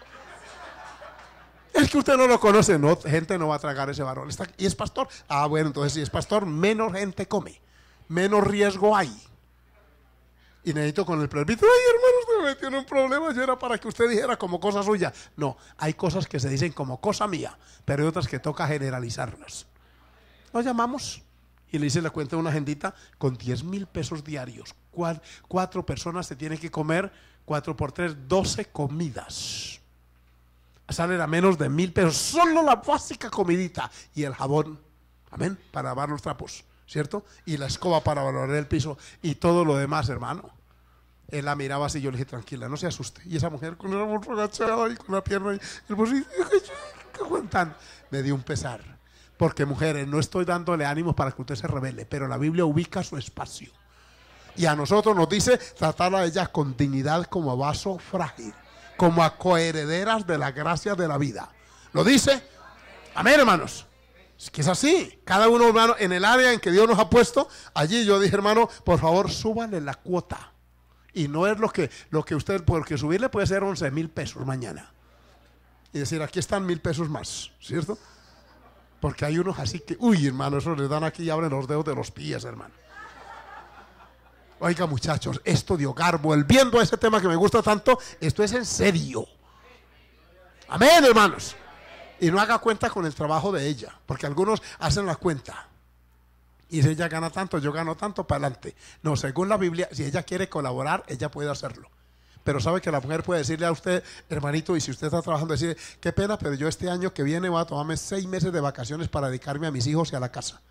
Es que usted no lo conoce, no, gente no va a tragar ese varón. Está, y es pastor. Ah, bueno, entonces si es pastor, menos gente come, menos riesgo hay. Y necesito con el presbítero, ay hermano, usted me metió un problema, yo era para que usted dijera como cosa suya. No, hay cosas que se dicen como cosa mía, pero hay otras que toca generalizarnos. Nos llamamos y le hice la cuenta de una agendita con 10 mil pesos diarios. Cuatro, personas se tienen que comer, cuatro por tres, 12 comidas. Salen a menos de mil pesos, solo la básica comidita y el jabón, amén, para lavar los trapos, ¿cierto? Y la escoba para valorar el piso y todo lo demás, hermano. Él la miraba así, yo le dije, tranquila, no se asuste. Y esa mujer con el amor agachado y con la pierna y el bolsillo, me dio un pesar. Porque mujeres, no estoy dándole ánimos para que usted se revele, pero la Biblia ubica su espacio. Y a nosotros nos dice tratar a ellas con dignidad como a vaso frágil, como a coherederas de la gracia de la vida. ¿Lo dice? Amén, hermanos. Es que es así. Cada uno, hermano, en el área en que Dios nos ha puesto, allí yo dije, hermano, por favor, súbanle la cuota. Y no es lo que, lo que usted, porque subirle puede ser 11 mil pesos mañana. Y decir, aquí están mil pesos más, ¿cierto? Porque hay unos así que, uy, hermano, eso les dan aquí y abren los dedos de los pies, hermano. Oiga, muchachos, esto de hogar, volviendo a ese tema que me gusta tanto, esto es en serio. Amén, hermanos. Y no haga cuenta con el trabajo de ella, porque algunos hacen la cuenta. Y si ella gana tanto, yo gano tanto, para adelante. No, según la Biblia, si ella quiere colaborar, ella puede hacerlo pero sabe que la mujer puede decirle a usted, hermanito, y si usted está trabajando, decirle, qué pena, pero yo este año que viene voy a tomarme seis meses de vacaciones para dedicarme a mis hijos y a la casa.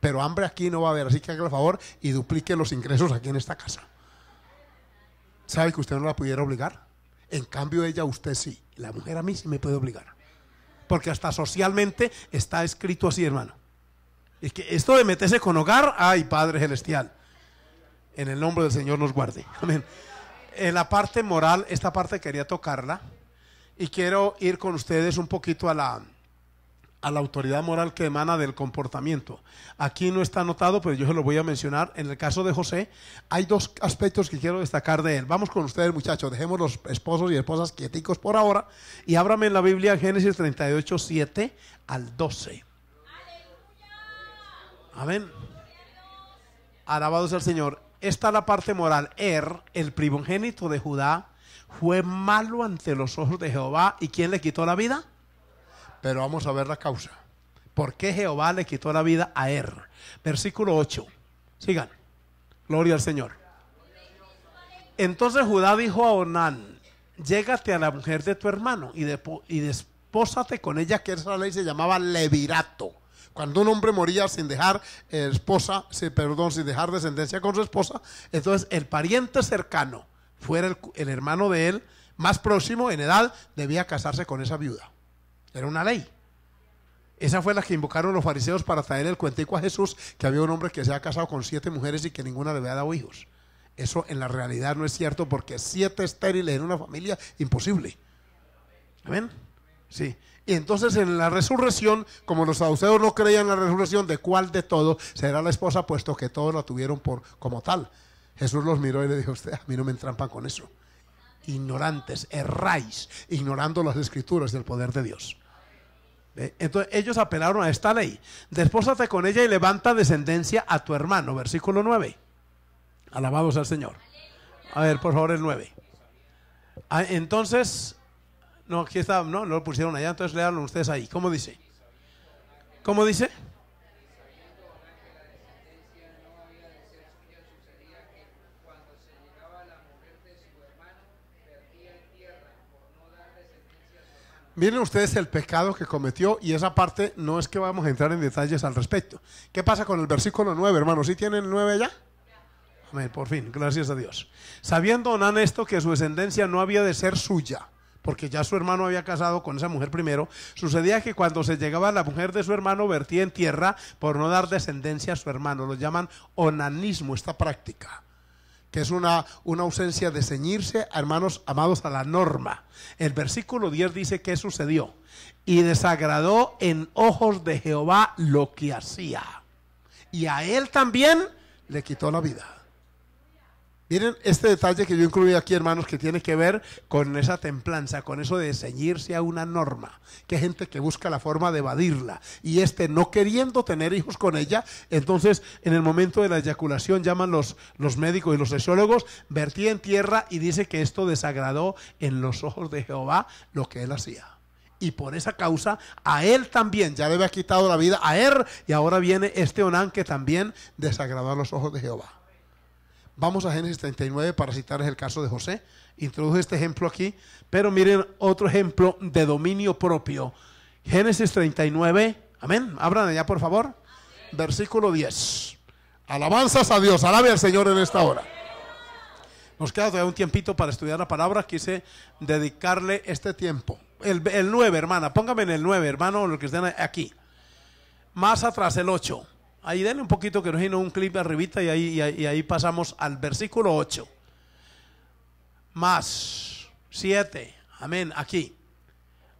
Pero hambre aquí no va a haber, así que haga el favor y duplique los ingresos aquí en esta casa. ¿Sabe que usted no la pudiera obligar? En cambio, ella, usted sí. La mujer a mí sí me puede obligar. Porque hasta socialmente está escrito así, hermano. Es que esto de meterse con hogar, ay, Padre Celestial. En el nombre del Señor nos guarde. Amén en la parte moral, esta parte quería tocarla y quiero ir con ustedes un poquito a la, a la autoridad moral que emana del comportamiento. Aquí no está anotado, pero yo se lo voy a mencionar. En el caso de José, hay dos aspectos que quiero destacar de él. Vamos con ustedes, muchachos. Dejemos los esposos y esposas quieticos por ahora. Y ábrame en la Biblia Génesis 38, 7 al 12. Amén. Alabado al el Señor está la parte moral. Er, el primogénito de Judá, fue malo ante los ojos de Jehová. ¿Y quién le quitó la vida? Pero vamos a ver la causa. ¿Por qué Jehová le quitó la vida a Er? Versículo 8. Sigan. Gloria al Señor. Entonces Judá dijo a Onán, llégate a la mujer de tu hermano y, y despósate con ella, que esa ley se llamaba levirato cuando un hombre moría sin dejar eh, esposa, perdón, sin dejar descendencia con su esposa, entonces el pariente cercano, fuera el, hermano de él, más próximo en edad, debía casarse con esa viuda. Era una ley. Esa fue la que invocaron los fariseos para traer el cuentico a Jesús, que había un hombre que se había casado con siete mujeres y que ninguna le había dado hijos. Eso en la realidad no es cierto porque siete estériles en una familia, imposible. ¿Amén? Sí. Y entonces en la resurrección, como los saduceos no creían en la resurrección, ¿de cuál de todos será la esposa? Puesto que todos la tuvieron por, como tal. Jesús los miró y le dijo, usted, a mí no me entrampan con eso. Ignorantes, erráis, ignorando las escrituras del poder de Dios. Entonces ellos apelaron a esta ley. Despósate con ella y levanta descendencia a tu hermano. Versículo 9. Alabados al Señor. A ver, por favor, el 9. Ah, entonces, no, aquí está, no, lo pusieron allá, entonces leanlo ustedes ahí. ¿Cómo dice? ¿Cómo dice? Miren ustedes el pecado que cometió y esa parte no es que vamos a entrar en detalles al respecto. ¿Qué pasa con el versículo 9, hermano, ¿Sí tienen el 9 ya? Amén, por fin, gracias a Dios. Sabiendo Onán esto que su descendencia no había de ser suya, porque ya su hermano había casado con esa mujer primero, sucedía que cuando se llegaba la mujer de su hermano vertía en tierra por no dar descendencia a su hermano. Lo llaman onanismo esta práctica que es una, una, ausencia de ceñirse, hermanos amados, a la norma. El versículo 10 dice que sucedió y desagradó en ojos de Jehová lo que hacía. Y a él también le quitó la vida. Miren este detalle que yo incluí aquí, hermanos, que tiene que ver con esa templanza, con eso de ceñirse a una norma, que hay gente que busca la forma de evadirla. Y este, no queriendo tener hijos con ella, entonces en el momento de la eyaculación llaman los, los médicos y los sexólogos, vertía en tierra y dice que esto desagradó en los ojos de Jehová lo que él hacía y por esa causa a él también ya le había quitado la vida a él er, y ahora viene este Onán que también desagradó a los ojos de Jehová. Vamos a Génesis 39 para citar el caso de José. Introdujo este ejemplo aquí, pero miren otro ejemplo de dominio propio. Génesis 39, amén. Abran ya por favor. Versículo 10. Alabanzas a Dios, alabe al Señor en esta hora. Nos queda todavía un tiempito para estudiar la palabra. Quise dedicarle este tiempo. El, el 9, hermana. Póngame en el 9, hermano, lo que estén aquí. Más atrás, el 8. Ahí denle un poquito que nos hino un clip arribita y ahí, y ahí, pasamos al versículo 8. Más 7. Amén. Aquí.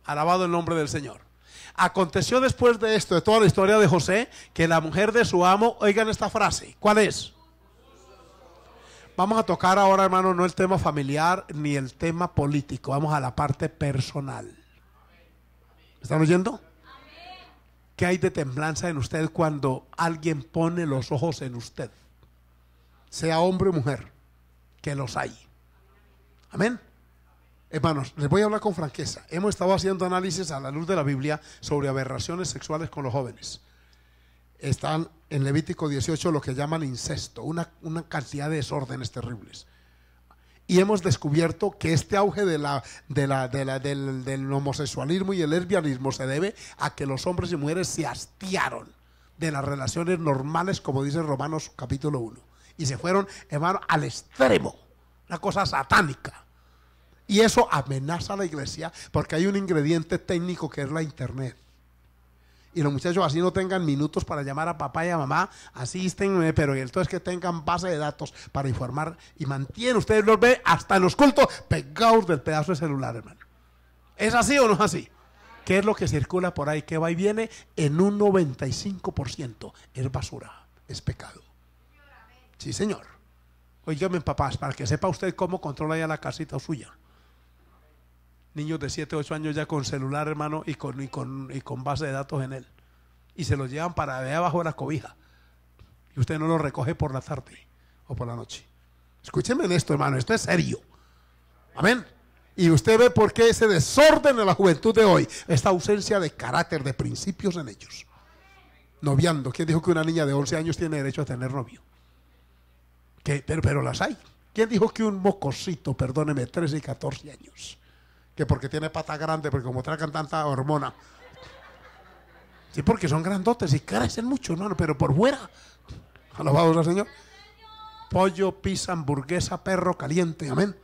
Alabado el nombre del Señor. Aconteció después de esto, de toda la historia de José, que la mujer de su amo, oigan esta frase, ¿cuál es? Vamos a tocar ahora, hermano, no el tema familiar ni el tema político, vamos a la parte personal. ¿Me ¿Están oyendo? ¿Qué hay de temblanza en usted cuando alguien pone los ojos en usted? Sea hombre o mujer, que los hay. Amén. Hermanos, les voy a hablar con franqueza. Hemos estado haciendo análisis a la luz de la Biblia sobre aberraciones sexuales con los jóvenes. Están en Levítico 18 lo que llaman incesto, una, una cantidad de desórdenes terribles y hemos descubierto que este auge del, del, homosexualismo y el lesbianismo se debe a que los hombres y mujeres se hastiaron de las relaciones normales, como dice Romanos capítulo 1, y se fueron, hermano, al extremo, una cosa satánica. Y eso amenaza a la iglesia porque hay un ingrediente técnico que es la internet y los muchachos así no tengan minutos para llamar a papá y a mamá, asisten, pero es que tengan base de datos para informar y mantienen ustedes los ve hasta en los cultos pegados del pedazo de celular, hermano. ¿Es así o no es así? ¿Qué es lo que circula por ahí? que va y viene? En un 95% es basura, es pecado. Sí, señor. Oiganme, papás, para que sepa usted cómo controla ya la casita suya niños de 7, 8 años ya con celular, hermano, y con, y con, y con base de datos en él. Y se los llevan para de abajo de la cobija. Y usted no lo recoge por la tarde o por la noche. Escúcheme en esto, hermano, esto es serio. Amén. Y usted ve por qué ese desorden en la juventud de hoy, esta ausencia de carácter, de principios en ellos. Noviando, ¿quién dijo que una niña de 11 años tiene derecho a tener novio? pero, pero las hay. ¿Quién dijo que un mocosito, perdóneme, 13 y 14 años? que porque tiene patas grandes, porque como tragan tanta hormona. Sí, porque son grandotes y crecen mucho, hermano, pero por fuera. Alabados al Señor. Pollo, pizza, hamburguesa, perro caliente, amén.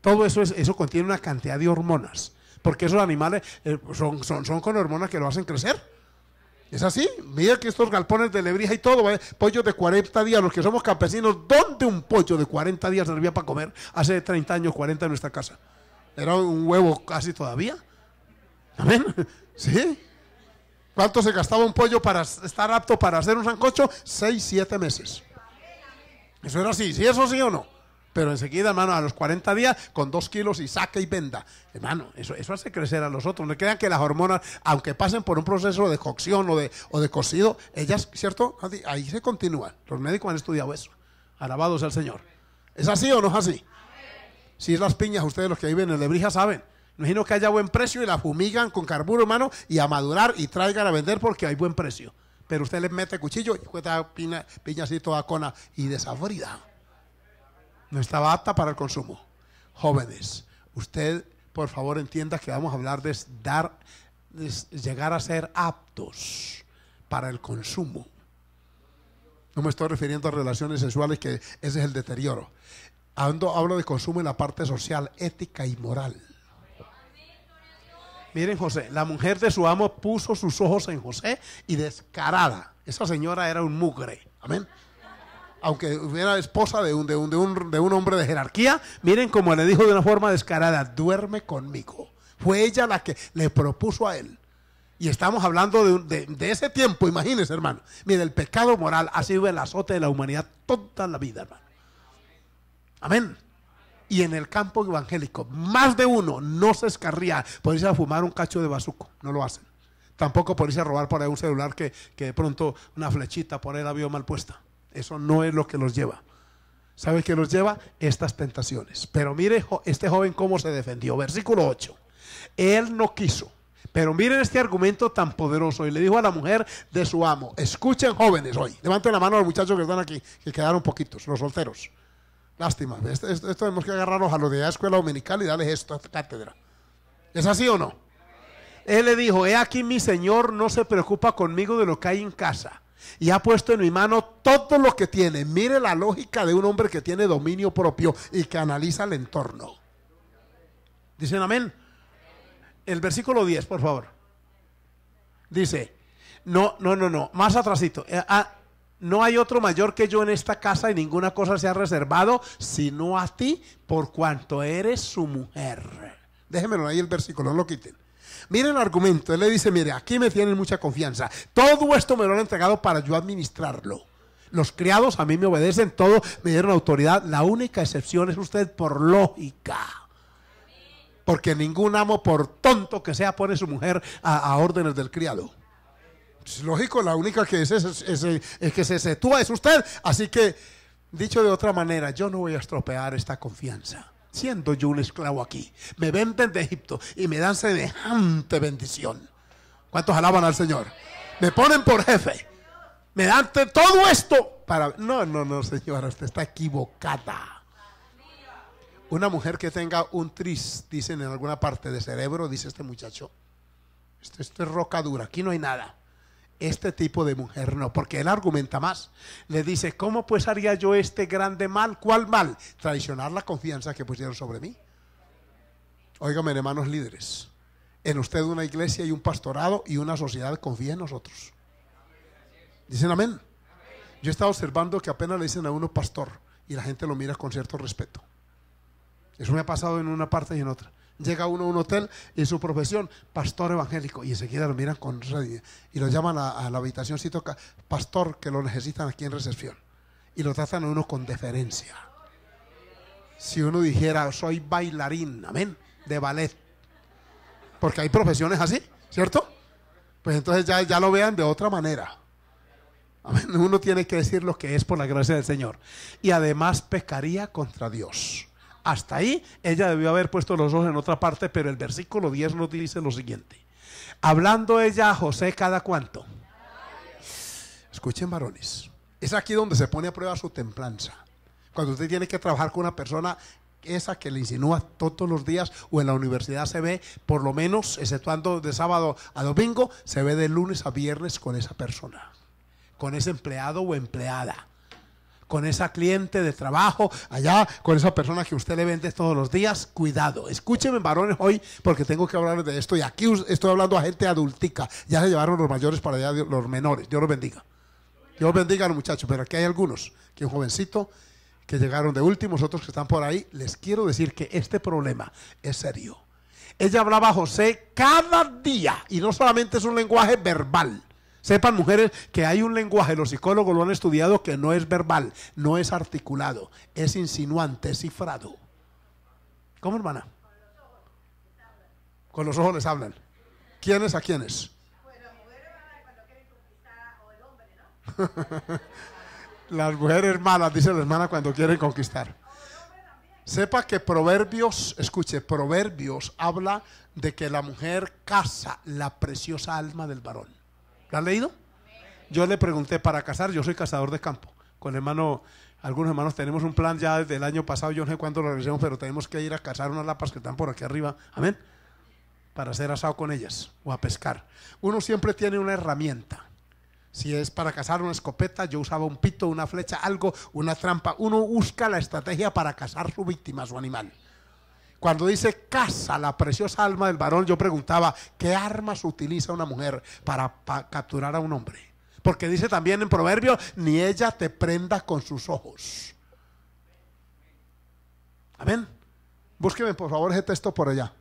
Todo eso, es, eso contiene una cantidad de hormonas. Porque esos animales eh, son, son, son con hormonas que lo hacen crecer. ¿Es así? Mira que estos galpones de lebrija y todo, ¿eh? Pollo de 40 días, los que somos campesinos, ¿dónde un pollo de 40 días servía para comer hace 30 años, 40 en nuestra casa? Era un huevo casi todavía. Amén. ¿Sí? ¿Cuánto se gastaba un pollo para estar apto para hacer un sancocho? Seis, siete meses. Eso era así, ¿sí eso sí o no? Pero enseguida, hermano, a los 40 días, con dos kilos y saca y venda. Hermano, eso, eso hace crecer a los otros. No crean que las hormonas, aunque pasen por un proceso de cocción o de, o de cocido, ellas, ¿cierto? Ahí se continúan. Los médicos han estudiado eso. Alabados el Señor. ¿Es así o no es así? Si es las piñas, ustedes los que viven en Lebrija saben. Imagino que haya buen precio y la fumigan con carburo humano y a madurar y traigan a vender porque hay buen precio. Pero usted les mete cuchillo y cuesta piña, así toda cona y desabrida. No estaba apta para el consumo. Jóvenes, usted por favor entienda que vamos a hablar de dar, de llegar a ser aptos para el consumo. No me estoy refiriendo a relaciones sexuales, que ese es el deterioro hablo de consumo en la parte social, ética y moral. Miren José, la mujer de su amo puso sus ojos en José y descarada. Esa señora era un mugre. Amén. Aunque hubiera esposa de un, de un, hombre de jerarquía, miren como le dijo de una forma descarada, duerme conmigo. Fue ella la que le propuso a él. Y estamos hablando de, ese tiempo, imagínense, hermano. Miren, el pecado moral ha sido el azote de la humanidad toda la vida, hermano. Amén. Y en el campo evangélico, más de uno no se escarría por irse a fumar un cacho de bazuco. No lo hacen. Tampoco por irse a robar por ahí un celular que, de pronto una flechita por ahí había mal puesta. Eso no es lo que los lleva. ¿Sabe qué los lleva? Estas tentaciones. Pero mire este joven cómo se defendió. Versículo 8. Él no quiso. Pero miren este argumento tan poderoso. Y le dijo a la mujer de su amo, escuchen jóvenes hoy. Levanten la mano a los muchachos que están aquí, que quedaron poquitos, los solteros. Lástima, esto, tenemos que agarrarnos a los de la escuela dominical y darle esto a esta cátedra. ¿Es así o no? Él le dijo, he aquí mi Señor no se preocupa conmigo de lo que hay en casa. Y ha puesto en mi mano todo lo que tiene. Mire la lógica de un hombre que tiene dominio propio y que analiza el entorno. Dicen amén. El versículo 10, por favor. Dice, no, no, no, no, más atrasito. Eh, ah, no hay otro mayor que yo en esta casa y ninguna cosa se ha reservado sino a ti por cuanto eres su mujer. Déjenmelo ahí el versículo, no lo quiten. Miren el argumento, él le dice, mire, aquí me tienen mucha confianza. Todo esto me lo han entregado para yo administrarlo. Los criados a mí me obedecen, todo me dieron autoridad. La única excepción es usted por lógica porque ningún amo, por tonto que sea, pone su mujer a órdenes del criado lógico, la única que es, es, que se exceptúa es usted. Así que, dicho de otra manera, yo no voy a estropear esta confianza. Siendo yo un esclavo aquí, me venden de Egipto y me dan semejante bendición. ¿Cuántos alaban al Señor? Me ponen por jefe. Me dan todo esto para... No, no, no, señora, usted está equivocada. Una mujer que tenga un tris, dicen en alguna parte de cerebro, dice este muchacho. esto este es roca dura, aquí no hay nada. Este tipo de mujer no, porque él argumenta más. Le dice, ¿cómo pues haría yo este grande mal? ¿Cuál mal? Traicionar la confianza que pusieron sobre mí. Óigame, hermanos líderes, en usted una iglesia y un pastorado y una sociedad confía en nosotros. Dicen amén. Yo he estado observando que apenas le dicen a uno pastor y la gente lo mira con cierto respeto. Eso me ha pasado en una parte y en otra llega uno a un hotel y su profesión, pastor evangélico, y enseguida lo miran con y lo llaman a, la habitación si toca, pastor que lo necesitan aquí en recepción, y lo tratan a uno con deferencia. Si uno dijera, soy bailarín, amén, de ballet, porque hay profesiones así, ¿cierto? Pues entonces ya, ya lo vean de otra manera. Uno tiene que decir lo que es por la gracia del Señor. Y además pecaría contra Dios. Hasta ahí ella debió haber puesto los ojos en otra parte, pero el versículo 10 nos dice lo siguiente. Hablando ella a José cada cuánto. Escuchen varones, es aquí donde se pone a prueba su templanza. Cuando usted tiene que trabajar con una persona esa que le insinúa todos los días o en la universidad se ve, por lo menos, exceptuando de sábado a domingo, se ve de lunes a viernes con esa persona, con ese empleado o empleada con esa cliente de trabajo, allá, con esa persona que usted le vende todos los días, cuidado. Escúcheme, varones, hoy, porque tengo que hablar de esto. Y aquí estoy hablando a gente adultica. Ya se llevaron los mayores para allá, los menores. Dios los bendiga. Dios bendiga a los muchachos. Pero aquí hay algunos, que un jovencito que llegaron de últimos, otros que están por ahí. Les quiero decir que este problema es serio. Ella hablaba a José cada día. Y no solamente es un lenguaje verbal Sepan, mujeres, que hay un lenguaje, los psicólogos lo han estudiado, que no es verbal, no es articulado, es insinuante, es cifrado. ¿Cómo, hermana? Con los ojos les hablan. ¿Quiénes a quiénes? [laughs] Las mujeres malas, dice la hermana, cuando quieren conquistar. Sepa que Proverbios, escuche, Proverbios habla de que la mujer caza la preciosa alma del varón. ¿La han leído? Yo le pregunté para cazar, yo soy cazador de campo. Con hermano, algunos hermanos tenemos un plan ya desde el año pasado, yo no sé cuándo lo regresemos, pero tenemos que ir a cazar unas lapas que están por aquí arriba. Amén. Para hacer asado con ellas o a pescar. Uno siempre tiene una herramienta. Si es para cazar una escopeta, yo usaba un pito, una flecha, algo, una trampa. Uno busca la estrategia para cazar su víctima, su animal. Cuando dice casa la preciosa alma del varón, yo preguntaba, ¿qué armas utiliza una mujer para, capturar a un hombre? Porque dice también en Proverbio, ni ella te prenda con sus ojos. Amén. Búsqueme por favor ese texto por allá.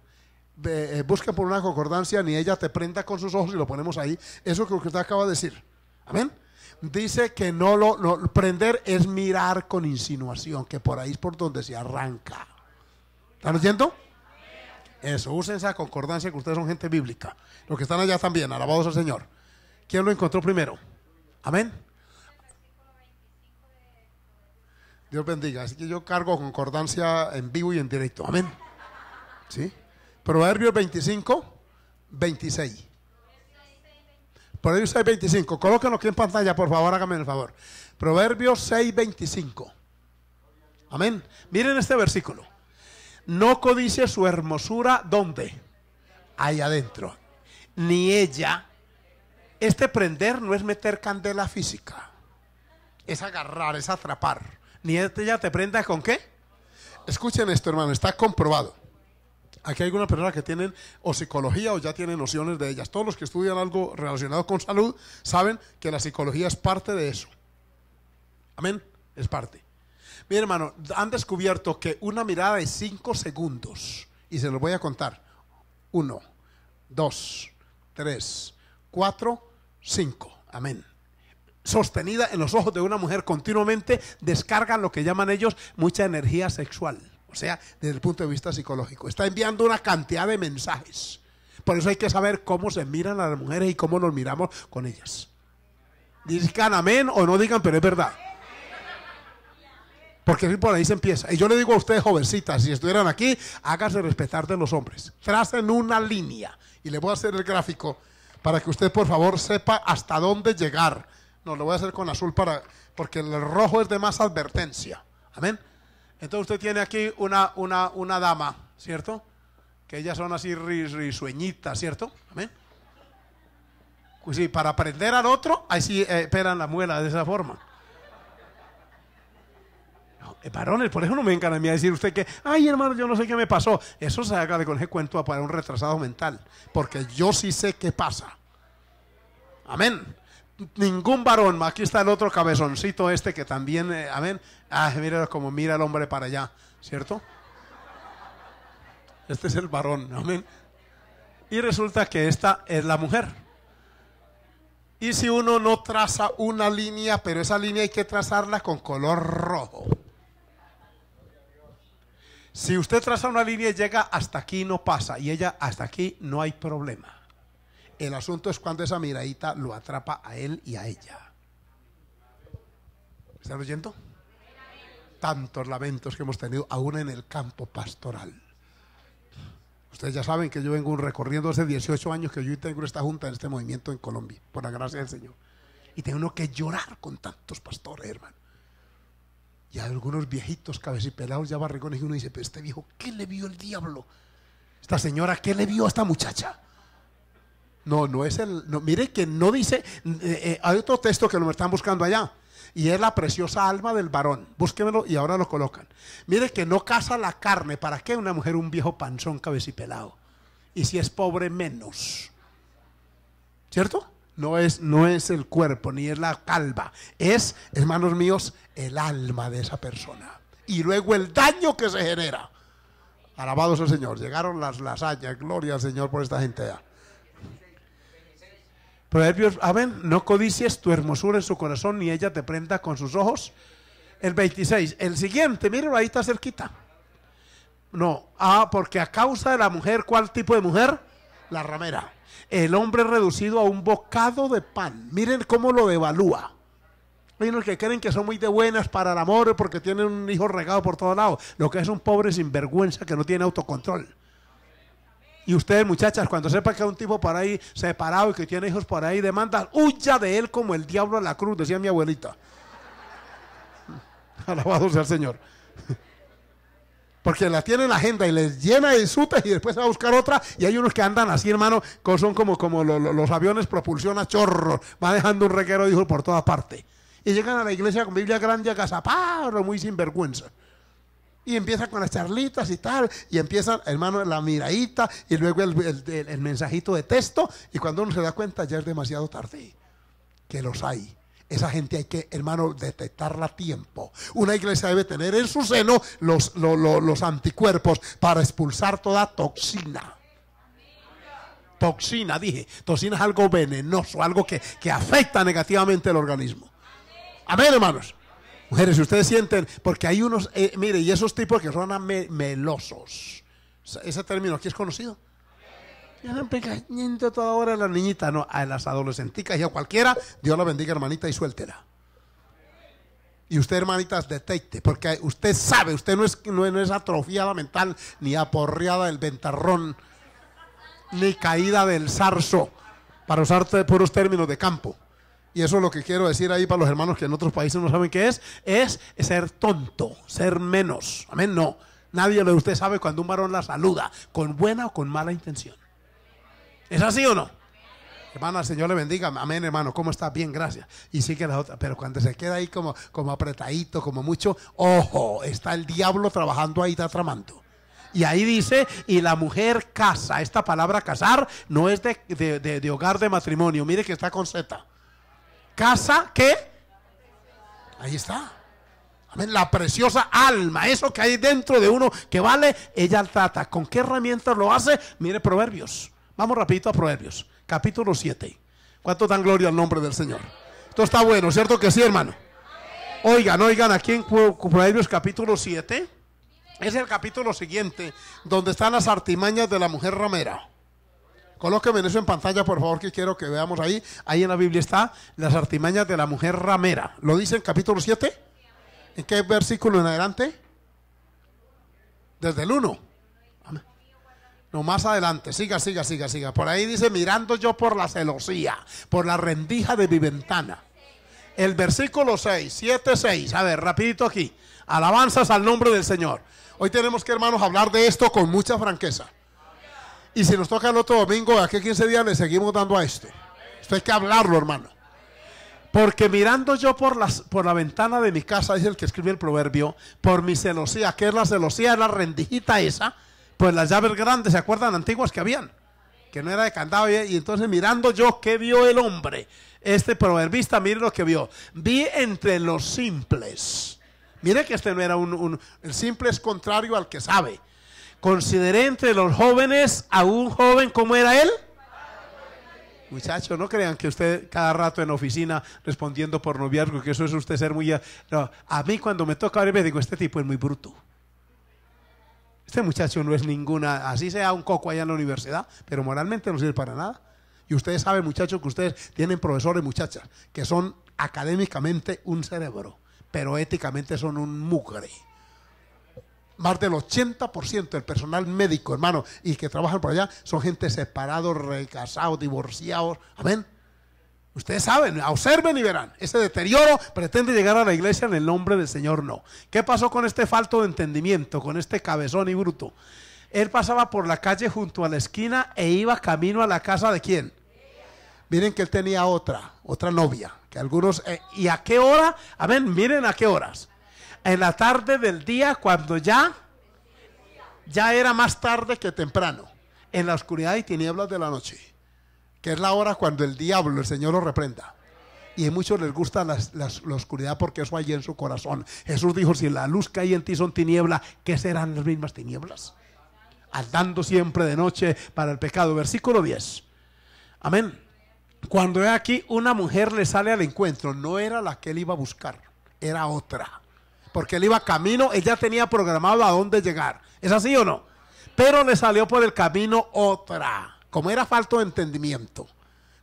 Eh, busquen por una concordancia, ni ella te prenda con sus ojos y lo ponemos ahí. Eso es lo que usted acaba de decir. Amén. Dice que no lo prender es mirar con insinuación, que por ahí es por donde se arranca. ¿Están oyendo? Eso, usen esa concordancia que ustedes son gente bíblica. Los que están allá también, alabados al Señor. ¿Quién lo encontró primero? Amén. Dios bendiga. Así que yo cargo concordancia en vivo y en directo. Amén. ¿Sí? Proverbios 25, 26. Proverbios 6, 25. Colóquenlo aquí en pantalla, por favor, háganme el favor. Proverbios 6, 25. Amén. Miren este versículo no codice su hermosura, ¿dónde? Ahí adentro. Ni ella. Este prender no es meter candela física. Es agarrar, es atrapar. Ni ella te prenda con qué. Escuchen esto, hermano, está comprobado. Aquí hay algunas personas que tienen o psicología o ya tienen nociones de ellas. Todos los que estudian algo relacionado con salud saben que la psicología es parte de eso. Amén, es parte. Mi hermano, han descubierto que una mirada de cinco segundos, y se los voy a contar, 1, 2, 3, 4, 5, amén. Sostenida en los ojos de una mujer continuamente, descargan lo que llaman ellos mucha energía sexual. O sea, desde el punto de vista psicológico. Está enviando una cantidad de mensajes. Por eso hay que saber cómo se miran a las mujeres y cómo nos miramos con ellas. Digan amén o no digan, pero es verdad. Porque por ahí se empieza. Y yo le digo a ustedes, jovencitas, si estuvieran aquí, háganse respetar de los hombres. Tracen una línea. Y le voy a hacer el gráfico para que usted, por favor, sepa hasta dónde llegar. No, lo voy a hacer con azul para, porque el rojo es de más advertencia. Amén. Entonces usted tiene aquí una, una, una dama, ¿cierto? Que ellas son así risueñitas, ¿cierto? Amén. Pues sí, para aprender al otro, ahí sí esperan eh, la muela de esa forma. Eh, varones, por eso no me encanta a mí decir usted que, ay hermano, yo no sé qué me pasó. Eso se haga con ese cuento para un retrasado mental, porque yo sí sé qué pasa. Amén. Ningún varón, aquí está el otro cabezoncito este que también, eh, amén. Ah, mira cómo mira el hombre para allá, ¿cierto? Este es el varón, amén. Y resulta que esta es la mujer. Y si uno no traza una línea, pero esa línea hay que trazarla con color rojo. Si usted traza una línea y llega hasta aquí no pasa y ella hasta aquí no hay problema. El asunto es cuando esa miradita lo atrapa a él y a ella. ¿Están oyendo? Tantos lamentos que hemos tenido aún en el campo pastoral. Ustedes ya saben que yo vengo recorriendo hace 18 años que yo tengo esta junta en este movimiento en Colombia, por la gracia del Señor. Y tengo uno que llorar con tantos pastores, hermano y algunos viejitos cabecipelados ya barrigones y uno dice, pero este viejo, ¿qué le vio el diablo? Esta señora, ¿qué le vio a esta muchacha? No, no es el, mire que no dice, eh, eh, hay otro texto que lo están buscando allá y es la preciosa alma del varón. Búsquemelo y ahora lo colocan. Mire que no casa la carne. ¿Para qué una mujer un viejo panzón cabecipelado? Y si es pobre, menos. ¿Cierto? No es, no es el cuerpo, ni es la calva. Es, hermanos míos, el alma de esa persona. Y luego el daño que se genera. Alabados el Señor. Llegaron las lasañas. Gloria al Señor por esta gente allá. Proverbios, amén. No codicies tu hermosura en su corazón, ni ella te prenda con sus ojos. El 26. El siguiente, miren ahí está cerquita. No, ah, porque a causa de la mujer, ¿cuál tipo de mujer? La ramera. El hombre reducido a un bocado de pan. Miren cómo lo devalúa. Hay unos que creen que son muy de buenas para el amor porque tienen un hijo regado por todos lados. Lo que es un pobre sinvergüenza que no tiene autocontrol. Y ustedes, muchachas, cuando sepan que hay un tipo por ahí separado y que tiene hijos por ahí, demandan, huya de él como el diablo a la cruz, decía mi abuelita. [laughs] Alabado sea el Señor. [laughs] Porque la tiene la agenda y les llena de sutas y después va a buscar otra. Y hay unos que andan así, hermano, son como, los, aviones propulsión a chorro. Va dejando un reguero de hijos por toda parte y llegan a la iglesia con Biblia grande a Gazaparro, muy sinvergüenza. Y empiezan con las charlitas y tal, y empiezan, hermano, la miradita, y luego el, mensajito de texto, y cuando uno se da cuenta ya es demasiado tarde, que los hay. Esa gente hay que, hermano, detectarla a tiempo. Una iglesia debe tener en su seno los, anticuerpos para expulsar toda toxina toxina, dije. Toxina es algo venenoso, algo que, afecta negativamente el organismo. Amén, hermanos. Mujeres, si ustedes sienten, porque hay unos, eh, mire, y esos tipos que son melosos. Ese término aquí es conocido. Ya no toda hora a la niñita, no, a las adolescenticas y a cualquiera, Dios la bendiga, hermanita, y suéltela. Y usted, hermanitas, detecte, porque usted sabe, usted no es, no, no es atrofiada mental, ni aporreada del ventarrón, ni caída del zarzo, para usar puros términos de campo y eso es lo que quiero decir ahí para los hermanos que en otros países no saben qué es, es ser tonto, ser menos. Amén, no. Nadie de usted sabe cuando un varón la saluda, con buena o con mala intención. ¿Es así o no? Hermana, el Señor le bendiga. Amén, hermano. ¿Cómo está? Bien, gracias. Y sí que la otra. Pero cuando se queda ahí como, como apretadito, como mucho, ojo, está el diablo trabajando ahí, está tramando. Y ahí dice, y la mujer casa. Esta palabra casar no es de, de hogar de matrimonio. Mire que está con Z casa que... Ahí está. La preciosa alma, eso que hay dentro de uno que vale, ella trata. ¿Con qué herramientas lo hace? Mire Proverbios. Vamos rapidito a Proverbios, capítulo 7. ¿Cuánto dan gloria al nombre del Señor? Esto está bueno, ¿cierto que sí, hermano? Oigan, oigan, aquí en Proverbios capítulo 7 es el capítulo siguiente, donde están las artimañas de la mujer ramera. Colóquenme eso en pantalla, por favor, que quiero que veamos ahí. Ahí en la Biblia está las artimañas de la mujer ramera. ¿Lo dice en capítulo 7? ¿En qué versículo en adelante? Desde el 1. No, más adelante, siga, siga, siga, siga. Por ahí dice, mirando yo por la celosía, por la rendija de mi ventana. El versículo 6, 7, 6. A ver, rapidito aquí. Alabanzas al nombre del Señor. Hoy tenemos que, hermanos, hablar de esto con mucha franqueza. Y si nos toca el otro domingo, ¿a aquí 15 días le seguimos dando a esto. Esto hay que hablarlo, hermano. Porque mirando yo por, las, por la ventana de mi casa, es el que escribe el proverbio, por mi celosía, que es la celosía, es la rendijita esa, pues las llaves grandes, ¿se acuerdan antiguas que habían? Que no era de candado. Y entonces mirando yo, ¿qué vio el hombre? Este proverbista, mire lo que vio. Vi entre los simples. Mire que este no era un, un el simple es contrario al que sabe. Consideré entre los jóvenes a un joven como era él. Muchachos, no crean que usted cada rato en oficina respondiendo por noviazgo, que eso es usted ser muy... a mí cuando me toca me digo, este tipo es muy bruto. Este muchacho no es ninguna, así sea un coco allá en la universidad, pero moralmente no sirve para nada. Y ustedes saben, muchachos, que ustedes tienen profesores, muchachas, que son académicamente un cerebro, pero éticamente son un mugre más del 80% del personal médico, hermano, y que trabajan por allá, son gente separados, recasados, divorciados. Amén. Ustedes saben, observen y verán. Ese deterioro pretende llegar a la iglesia en el nombre del Señor, no. ¿Qué pasó con este falto de entendimiento, con este cabezón y bruto? Él pasaba por la calle junto a la esquina e iba camino a la casa de quién. Miren que él tenía otra, otra novia, que algunos... Eh, ¿Y a qué hora? Amén, miren a qué horas en la tarde del día cuando ya, ya era más tarde que temprano, en la oscuridad y tinieblas de la noche, que es la hora cuando el diablo, el Señor lo reprenda. Y a muchos les gusta la oscuridad porque eso hay en su corazón. Jesús dijo, si la luz que hay en ti son tinieblas, ¿qué serán las mismas tinieblas? Andando siempre de noche para el pecado. Versículo 10. Amén. Cuando he aquí una mujer le sale al encuentro, no era la que él iba a buscar, era otra porque él iba camino, ella tenía programado a dónde llegar. ¿Es así o no? Pero le salió por el camino otra. Como era falto de entendimiento,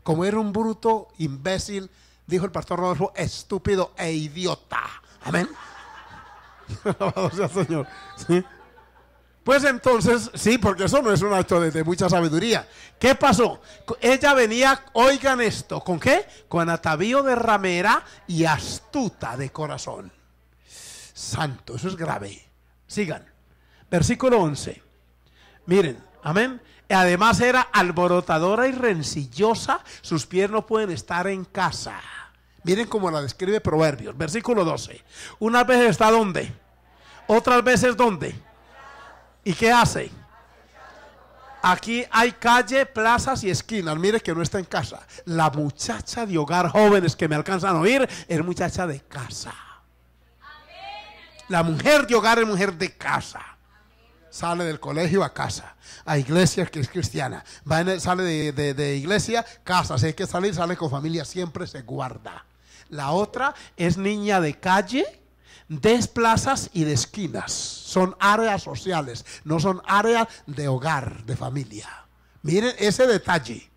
como era un bruto imbécil, dijo el pastor Rodolfo, estúpido e idiota. Amén. [laughs] Alabado sea Señor. Pues entonces, sí, porque eso no es un acto de, de, mucha sabiduría. ¿Qué pasó? Ella venía, oigan esto, ¿con qué? Con atavío de ramera y astuta de corazón santo. Eso es grave. Sigan. Versículo 11. Miren, amén. Además era alborotadora y rencillosa. Sus pies no pueden estar en casa. Miren cómo la describe Proverbios. Versículo 12. Una vez está donde. Otras veces donde. ¿Y qué hace? Aquí hay calle, plazas y esquinas. Mire que no está en casa. La muchacha de hogar, jóvenes que me alcanzan a oír, es muchacha de casa. La mujer de hogar es mujer de casa. Sale del colegio a casa, a iglesia que es cristiana. Va sale de, de, iglesia, casa. Si hay que salir, sale con familia, siempre se guarda. La otra es niña de calle, de plazas y de esquinas. Son áreas sociales, no son áreas de hogar, de familia. Miren ese detalle.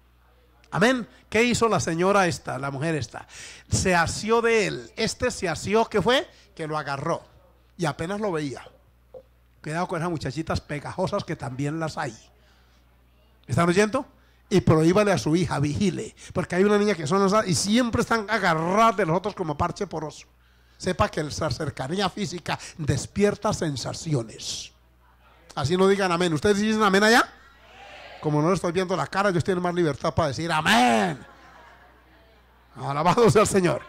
Amén. ¿Qué hizo la señora esta, la mujer esta? Se asió de él. Este se asió, ¿qué fue? Que lo agarró y apenas lo veía. Cuidado con esas muchachitas pegajosas que también las hay. ¿Están oyendo? Y prohíbale a su hija, vigile, porque hay una niña que son y siempre están agarradas de los otros como parche poroso. Sepa que esa cercanía física despierta sensaciones. Así no digan amén. ¿Ustedes dicen amén allá? Como no le estoy viendo la cara, estoy en más libertad para decir amén. Alabado sea el Señor.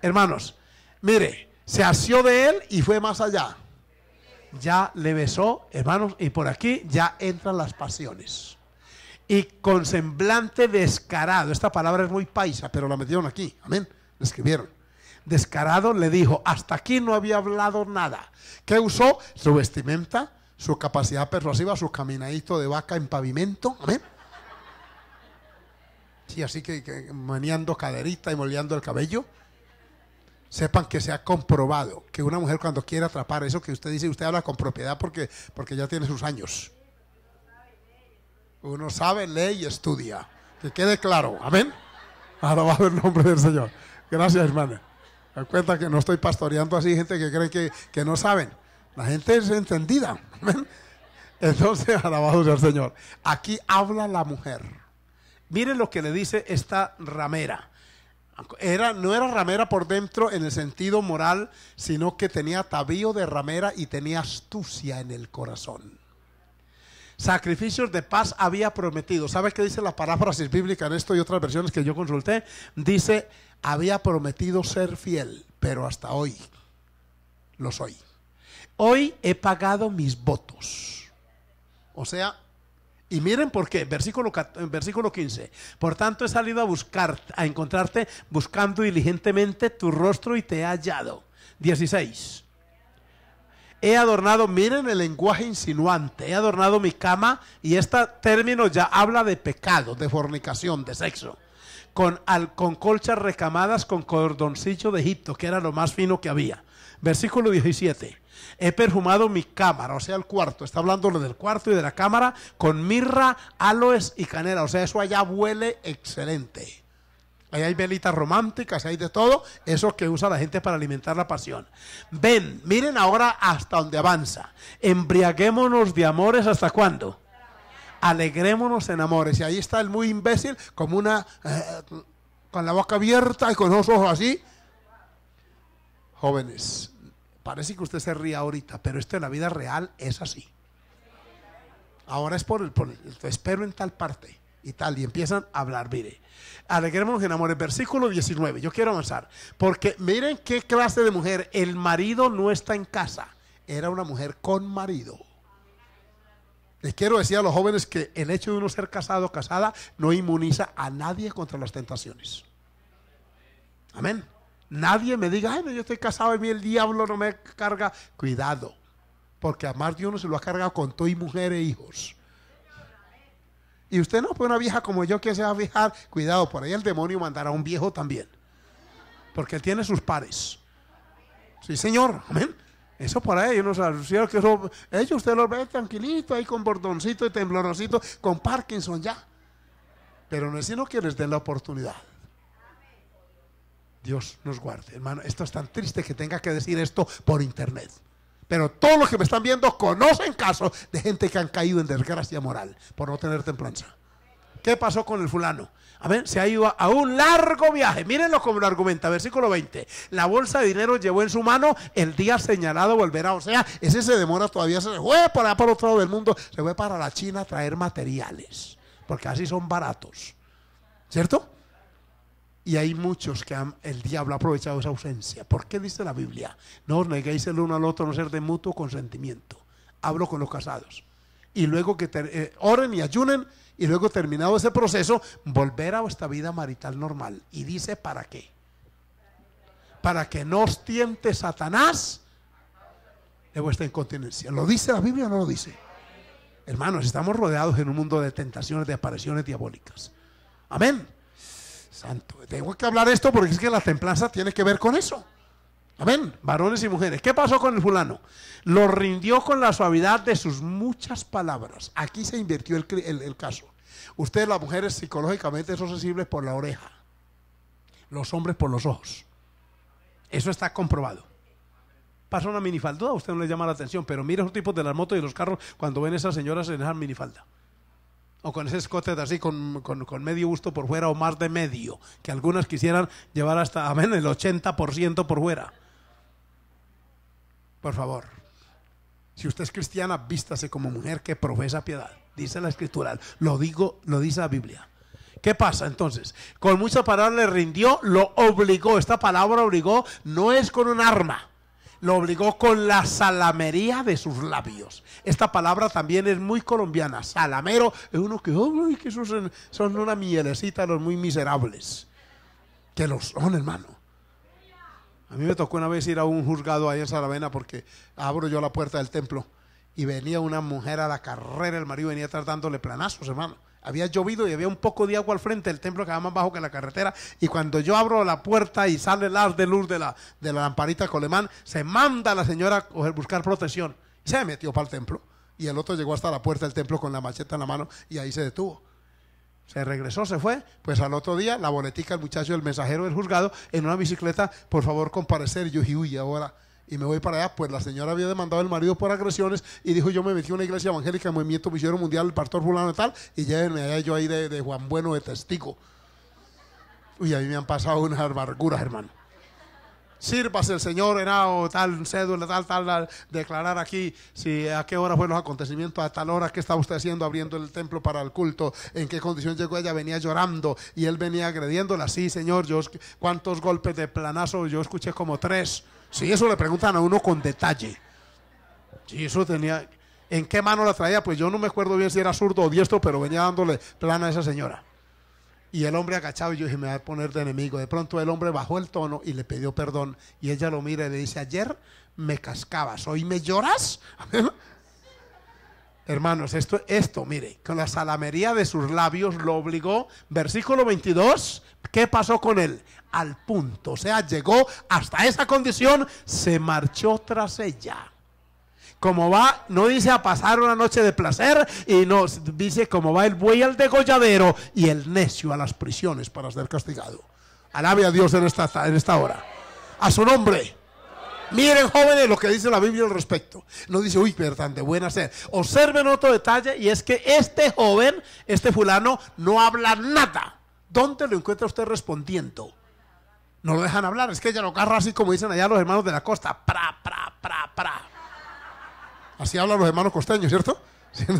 Hermanos, mire, se asió de él y fue más allá. Ya le besó, hermanos, y por aquí ya entran las pasiones. Y con semblante descarado, esta palabra es muy paisa, pero la metieron aquí, amén, la escribieron. Descarado le dijo, hasta aquí no había hablado nada. ¿Qué usó? Su vestimenta, su capacidad persuasiva, su caminadito de vaca en pavimento, amén. Sí, así que, maniando caderita y moleando el cabello sepan que se ha comprobado que una mujer cuando quiere atrapar eso que usted dice, usted habla con propiedad porque, porque ya tiene sus años. Uno sabe, lee y estudia. Que quede claro. Amén. alabado el nombre del Señor. Gracias, hermana. Me cuenta que no estoy pastoreando así gente que cree que, que no saben. La gente es entendida. Entonces, alabado sea el Señor. Aquí habla la mujer. Miren lo que le dice esta ramera. Era, no era ramera por dentro en el sentido moral, sino que tenía atavío de ramera y tenía astucia en el corazón. Sacrificios de paz había prometido. ¿Sabes qué dice la paráfrasis bíblica en esto y otras versiones que yo consulté? Dice, había prometido ser fiel, pero hasta hoy lo soy. Hoy he pagado mis votos. O sea, y miren por qué, versículo, versículo 15. Por tanto he salido a buscar, a encontrarte buscando diligentemente tu rostro y te he hallado. 16. He adornado, miren el lenguaje insinuante, he adornado mi cama y este término ya habla de pecado, de fornicación, de sexo. Con, con colchas recamadas con cordoncillo de Egipto, que era lo más fino que había. Versículo 17 He perfumado mi cámara, o sea, el cuarto. Está hablando lo del cuarto y de la cámara con mirra, aloes y canela. O sea, eso allá huele excelente. Ahí hay velitas románticas, hay de todo. Eso que usa la gente para alimentar la pasión. Ven, miren ahora hasta donde avanza. Embriaguémonos de amores hasta cuándo. Alegrémonos en amores. Y ahí está el muy imbécil, como una. Eh, con la boca abierta y con los ojos así. Jóvenes, Parece que usted se ría ahorita, pero esto en la vida real es así. Ahora es por el, espero en tal parte y tal, y empiezan a hablar, mire. Alegremos en amores, versículo 19, yo quiero avanzar, porque miren qué clase de mujer, el marido no está en casa, era una mujer con marido. Les quiero decir a los jóvenes que el hecho de uno ser casado o casada no inmuniza a nadie contra las tentaciones. Amén. Nadie me diga, ay, no, yo estoy casado y mí el diablo no me carga. Cuidado, porque a más de uno se lo ha cargado con todo y mujer e hijos. Y usted no fue pues una vieja como yo que se va a fijar, cuidado, por ahí el demonio mandará a un viejo también. Porque él tiene sus pares. Sí, señor, amén. Eso para ellos, yo que ellos usted los ve tranquilito, ahí con bordoncito y temblorosito, con Parkinson ya. Pero no es sino que les den la oportunidad. Dios nos guarde. Hermano, esto es tan triste que tenga que decir esto por internet. Pero todos los que me están viendo conocen casos de gente que han caído en desgracia moral por no tener templanza. ¿Qué pasó con el fulano? Amén. Se ha ido a, un largo viaje. Mírenlo como lo argumenta, versículo 20. La bolsa de dinero llevó en su mano el día señalado volverá. O sea, ese se demora todavía. Se fue para, para otro lado del mundo. Se fue para la China a traer materiales. Porque así son baratos. ¿Cierto? Y hay muchos que han, el diablo ha aprovechado esa ausencia. ¿Por qué dice la Biblia? No os neguéis el uno al otro, no ser de mutuo consentimiento. Hablo con los casados. Y luego que eh, oren y ayunen, y luego terminado ese proceso, volver a vuestra vida marital normal. Y dice, ¿para qué? Para que no os tiente Satanás de vuestra incontinencia. ¿Lo dice la Biblia o no lo dice? Hermanos, estamos rodeados en un mundo de tentaciones, de apariciones diabólicas. Amén. Santo, tengo que hablar esto porque es que la templanza tiene que ver con eso. Amén, varones y mujeres. ¿Qué pasó con el fulano? Lo rindió con la suavidad de sus muchas palabras. Aquí se invirtió el, caso. Ustedes, las mujeres, psicológicamente son sensibles por la oreja. Los hombres por los ojos. Eso está comprobado. Pasa una minifalda, usted no le llama la atención, pero mira los tipos de las motos y los carros cuando ven esas señoras en esa minifalda o con ese escote así con, medio gusto por fuera o más de medio, que algunas quisieran llevar hasta, [laughs] amén, el 80% por fuera. Por favor, si usted es cristiana, vístase como mujer que profesa piedad, dice la escritura, lo digo, lo dice la Biblia. ¿Qué pasa entonces? Con mucha palabra le rindió, lo obligó, esta palabra obligó no es con un arma lo obligó con la salamería de sus labios. Esta palabra también es muy colombiana. Salamero es uno que, que son, son, una mielecita los muy miserables. Que los son, hermano. A mí me tocó una vez ir a un juzgado ahí en Salavena porque abro yo la puerta del templo y venía una mujer a la carrera, el marido venía tratándole planazos, hermano. Había llovido y había un poco de agua al frente del templo que estaba más bajo que la carretera. Y cuando yo abro la puerta y sale el ar de luz de la, de la lamparita colemán, se manda la señora a buscar protección. Se metió para el templo. Y el otro llegó hasta la puerta del templo con la macheta en la mano y ahí se detuvo. Se regresó, se fue. Pues al otro día, la boletica, el muchacho, el mensajero del juzgado, en una bicicleta, por favor, comparecer, uy ahora y me voy para allá. Pues la señora había demandado al marido por agresiones y dijo, yo me metí a una iglesia evangélica, movimiento misionero mundial, el pastor fulano y tal, y llévenme allá yo ahí de, Juan Bueno de testigo. Uy, a mí me han pasado unas amarguras, hermano sírvase el Señor o tal cédula, tal, tal, declarar aquí si a qué hora fueron los acontecimientos, a tal hora que estaba usted haciendo, abriendo el templo para el culto, en qué condición llegó ella, venía llorando y él venía agrediéndola. Sí, Señor, yo cuántos golpes de planazo, yo escuché como tres si eso le preguntan a uno con detalle. Sí, eso tenía. ¿En qué mano la traía? Pues yo no me acuerdo bien si era zurdo o diestro, pero venía dándole plana a esa señora. Y el hombre agachado, y yo dije, me va a poner de enemigo. De pronto el hombre bajó el tono y le pidió perdón. Y ella lo mira y le dice, ayer me cascabas, hoy me lloras. [laughs] Hermanos, esto, esto, mire, con la salamería de sus labios lo obligó. Versículo 22, ¿qué pasó con él? al punto. O sea, llegó hasta esa condición, se marchó tras ella. Como va, no dice a pasar una noche de placer, y no, dice como va el buey al degolladero y el necio a las prisiones para ser castigado. Alabe a Dios en esta, en esta hora. A su nombre. Miren, jóvenes, lo que dice la Biblia al respecto. No dice, uy, pero tan de buena ser. Observen otro detalle y es que este joven, este fulano, no habla nada. ¿Dónde lo encuentra usted respondiendo? No lo dejan hablar, es que ella lo agarra así como dicen allá los hermanos de la costa. Pra, pra, pra, pra. Así hablan los hermanos costeños, ¿cierto? [laughs]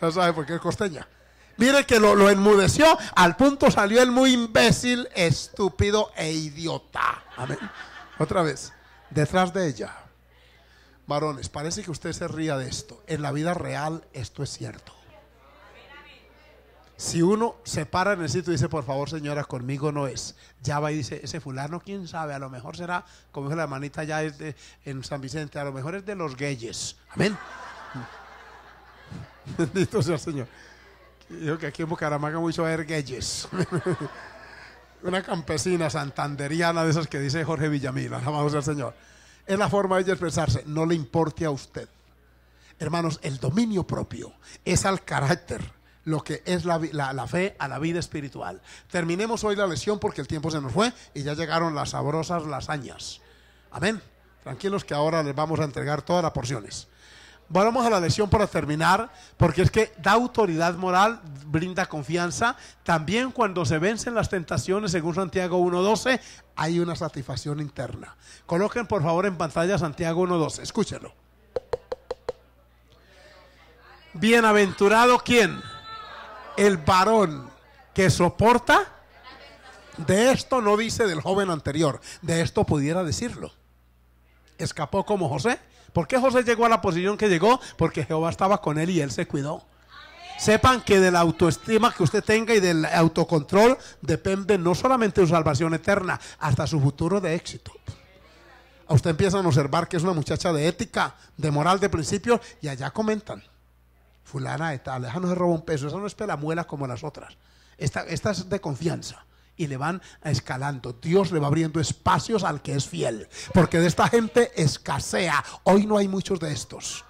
no sabe por qué es costeña. Mire que lo, lo, enmudeció, al punto salió el muy imbécil, estúpido e idiota. Amén. Otra vez, detrás de ella. Varones, parece que usted se ría de esto. En la vida real esto es cierto. Si uno se para en el sitio y dice, por favor, señora, conmigo no es, ya va y dice, ese fulano, quién sabe, a lo mejor será, como es la hermanita ya en San Vicente, a lo mejor es de los gays. Amén. [laughs] Bendito sea el Señor. Yo que aquí en Bucaramanga mucho haber gueyes. [laughs] Una campesina santanderiana de esas que dice Jorge Villamil, alabado sea el Señor. Es la forma de ella expresarse, no le importe a usted. Hermanos, el dominio propio es al carácter lo que es la, fe a la vida espiritual. Terminemos hoy la lección porque el tiempo se nos fue y ya llegaron las sabrosas lasañas. Amén. Tranquilos que ahora les vamos a entregar todas las porciones. Vamos a la lección para terminar, porque es que da autoridad moral, brinda confianza. También cuando se vencen las tentaciones, según Santiago 1.12, hay una satisfacción interna. Coloquen por favor en pantalla Santiago 1.12, escúchenlo. Bienaventurado quién? el varón que soporta. De esto no dice del joven anterior, de esto pudiera decirlo. Escapó como José. ¿Por qué José llegó a la posición que llegó? Porque Jehová estaba con él y él se cuidó. Sepan que de la autoestima que usted tenga y del autocontrol depende no solamente de su salvación eterna, hasta su futuro de éxito. usted empieza a observar que es una muchacha de ética, de moral, de principios, y allá comentan fulana de tal, de robo un peso, esa no es pelamuela como las otras. Esta, es de confianza y le van escalando. Dios le va abriendo espacios al que es fiel, porque de esta gente escasea. Hoy no hay muchos de estos.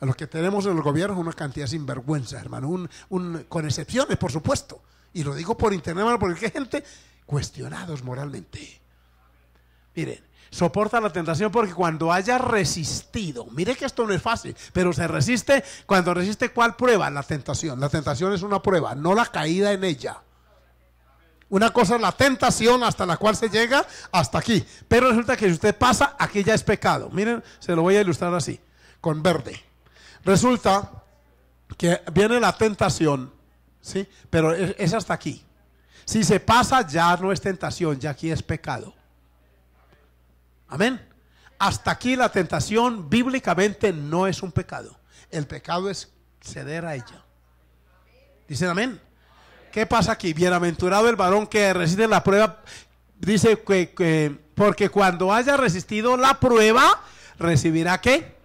A los que tenemos en el gobierno una cantidad sinvergüenza, hermano, un, con excepciones, por supuesto. Y lo digo por internet, hermano, porque hay gente cuestionados moralmente. Miren, soporta la tentación porque cuando haya resistido, mire que esto no es fácil, pero se resiste, cuando resiste, ¿cuál prueba? La tentación. La tentación es una prueba, no la caída en ella. Una cosa es la tentación hasta la cual se llega hasta aquí, pero resulta que si usted pasa, aquí ya es pecado. Miren, se lo voy a ilustrar así, con verde. Resulta que viene la tentación, ¿sí? Pero es, es hasta aquí. Si se pasa, ya no es tentación, ya aquí es pecado. Amén. Hasta aquí la tentación bíblicamente no es un pecado. El pecado es ceder a ella. Dicen amén. ¿Qué pasa aquí? Bienaventurado el varón que resiste la prueba. Dice que, porque cuando haya resistido la prueba, recibirá qué?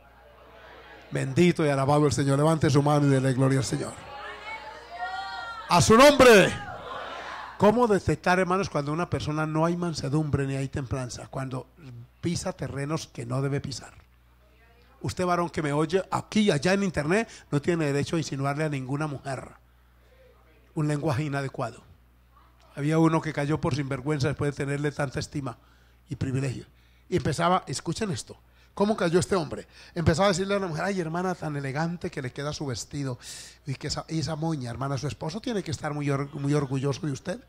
Bendito y alabado el Señor. Levante su mano y dele gloria al Señor. A su nombre. ¿Cómo detectar, hermanos, cuando una persona no hay mansedumbre ni hay templanza? Cuando pisa terrenos que no debe pisar. Usted varón que me oye aquí y allá en internet no tiene derecho a insinuarle a ninguna mujer un lenguaje inadecuado. Había uno que cayó por sinvergüenza después de tenerle tanta estima y privilegio. Y empezaba, escuchen esto, ¿Cómo cayó este hombre? Empezaba a decirle a la mujer, ay hermana, tan elegante que le queda su vestido y que esa, moña, hermana, su esposo tiene que estar muy orgulloso de usted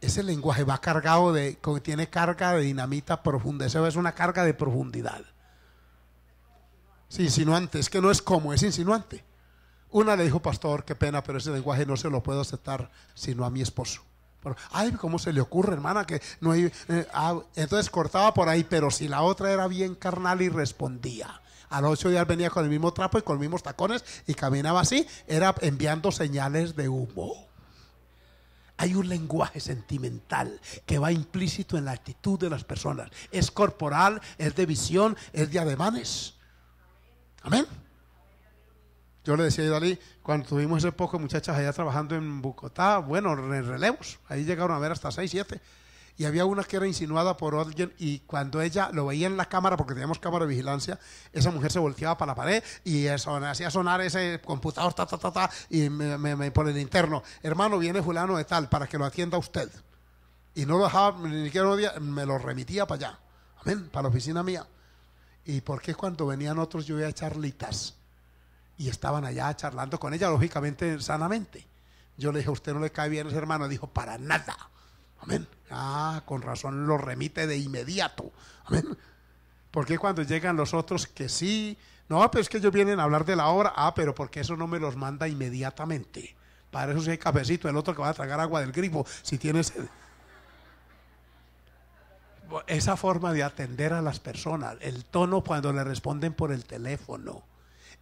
ese lenguaje va cargado de, tiene carga de dinamita profunda, eso es una carga de profundidad. Sí, insinuante, es que no es como, es insinuante. Una le dijo, pastor, qué pena, pero ese lenguaje no se lo puedo aceptar sino a mi esposo. Ay, ¿cómo se le ocurre, hermana? Que no hay. Eh, ah, entonces cortaba por ahí, pero si la otra era bien carnal y respondía. A los ocho días venía con el mismo trapo y con los mismos tacones y caminaba así, era enviando señales de humo. Hay un lenguaje sentimental que va implícito en la actitud de las personas. Es corporal, es de visión, es de ademanes. Amén. Yo le decía a Dalí, cuando tuvimos ese poco muchachas allá trabajando en Bucotá, bueno, en relevos, ahí llegaron a ver hasta 6, 7 y había una que era insinuada por alguien y cuando ella lo veía en la cámara, porque teníamos cámara de vigilancia, esa mujer se volteaba para la pared y hacía sonar ese computador, ta, ta, ta, ta, y me, me, el interno, hermano, viene fulano de tal, para que lo atienda usted. Y no lo dejaba, ni siquiera me lo remitía para allá, para la oficina mía. ¿Y por qué cuando venían otros yo veía charlitas? Y estaban allá charlando con ella, lógicamente, sanamente. Yo le dije, ¿a usted no le cae bien ese hermano? Dijo, para nada Amén. Ah, con razón lo remite de inmediato. Amén. Porque cuando llegan los otros que sí, no, pero es que ellos vienen a hablar de la obra, ah, pero porque eso no me los manda inmediatamente. Para eso sí hay cafecito, el otro que va a tragar agua del grifo, si tienes, Esa forma de atender a las personas, el tono cuando le responden por el teléfono,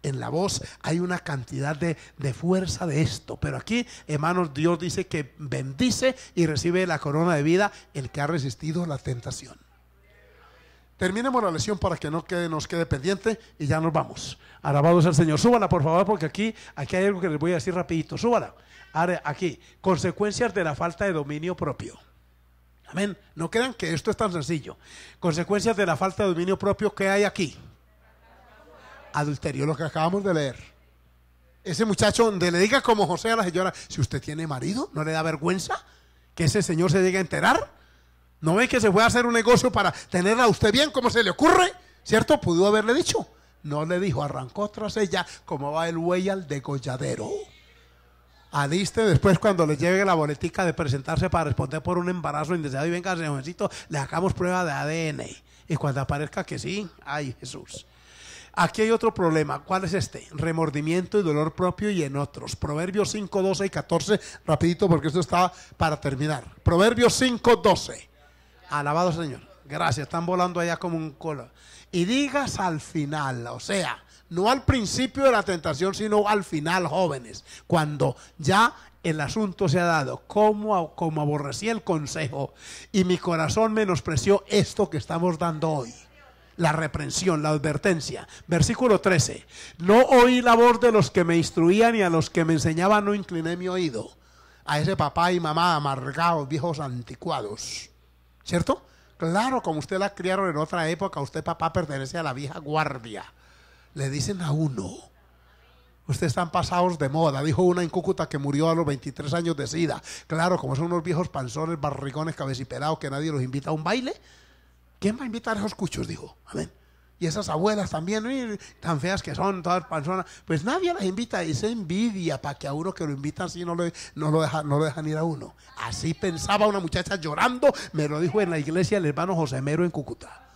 en la voz, hay una cantidad de, fuerza de esto. Pero aquí, hermanos, Dios dice que bendice y recibe la corona de vida el que ha resistido la tentación. Terminemos la lección para que no quede, nos quede pendiente y ya nos vamos. alabados al Señor. Súbala, por favor, porque aquí, aquí hay algo que les voy a decir rapidito. Súbala. aquí, consecuencias de la falta de dominio propio. Amén. No crean que esto es tan sencillo. Consecuencias de la falta de dominio propio ¿qué hay aquí adulterio, lo que acabamos de leer. Ese muchacho donde le diga como José a la señora, si usted tiene marido, ¿no le da vergüenza que ese señor se llegue a enterar? ¿No ve que se fue a hacer un negocio para tener a usted bien como se le ocurre? ¿Cierto? Pudo haberle dicho. No le dijo, arrancó tras ella como va el buey al degolladero. Aliste después cuando le llegue la boletica de presentarse para responder por un embarazo indeseado y venga, jovencito, le hagamos prueba de ADN. Y cuando aparezca que sí, ay Jesús. Aquí hay otro problema. ¿Cuál es este? Remordimiento y dolor propio y en otros. Proverbios 5, 12 y 14. Rapidito porque esto estaba para terminar. Proverbios 5, 12. Alabado Señor. Gracias. Están volando allá como un color. Y digas al final, o sea, no al principio de la tentación, sino al final, jóvenes, cuando ya el asunto se ha dado, como, como aborrecí el consejo y mi corazón menospreció esto que estamos dando hoy la reprensión, la advertencia. Versículo 13. No oí la voz de los que me instruían y a los que me enseñaban no incliné mi oído. A ese papá y mamá amargados, viejos anticuados. ¿Cierto? Claro, como usted la criaron en otra época, usted papá pertenece a la vieja guardia. Le dicen a uno. Ustedes están pasados de moda, dijo una en Cúcuta que murió a los 23 años de sida. Claro, como son unos viejos panzones, barrigones, cabeciperados que nadie los invita a un baile, ¿Quién va a invitar a esos cuchos? Dijo, amén. Y esas abuelas también, tan feas que son, todas personas. Pues nadie las invita y se envidia para que a uno que lo invita así no lo, no, deja, no dejan ir a uno. Así pensaba una muchacha llorando, me lo dijo en la iglesia el hermano José Mero en Cúcuta.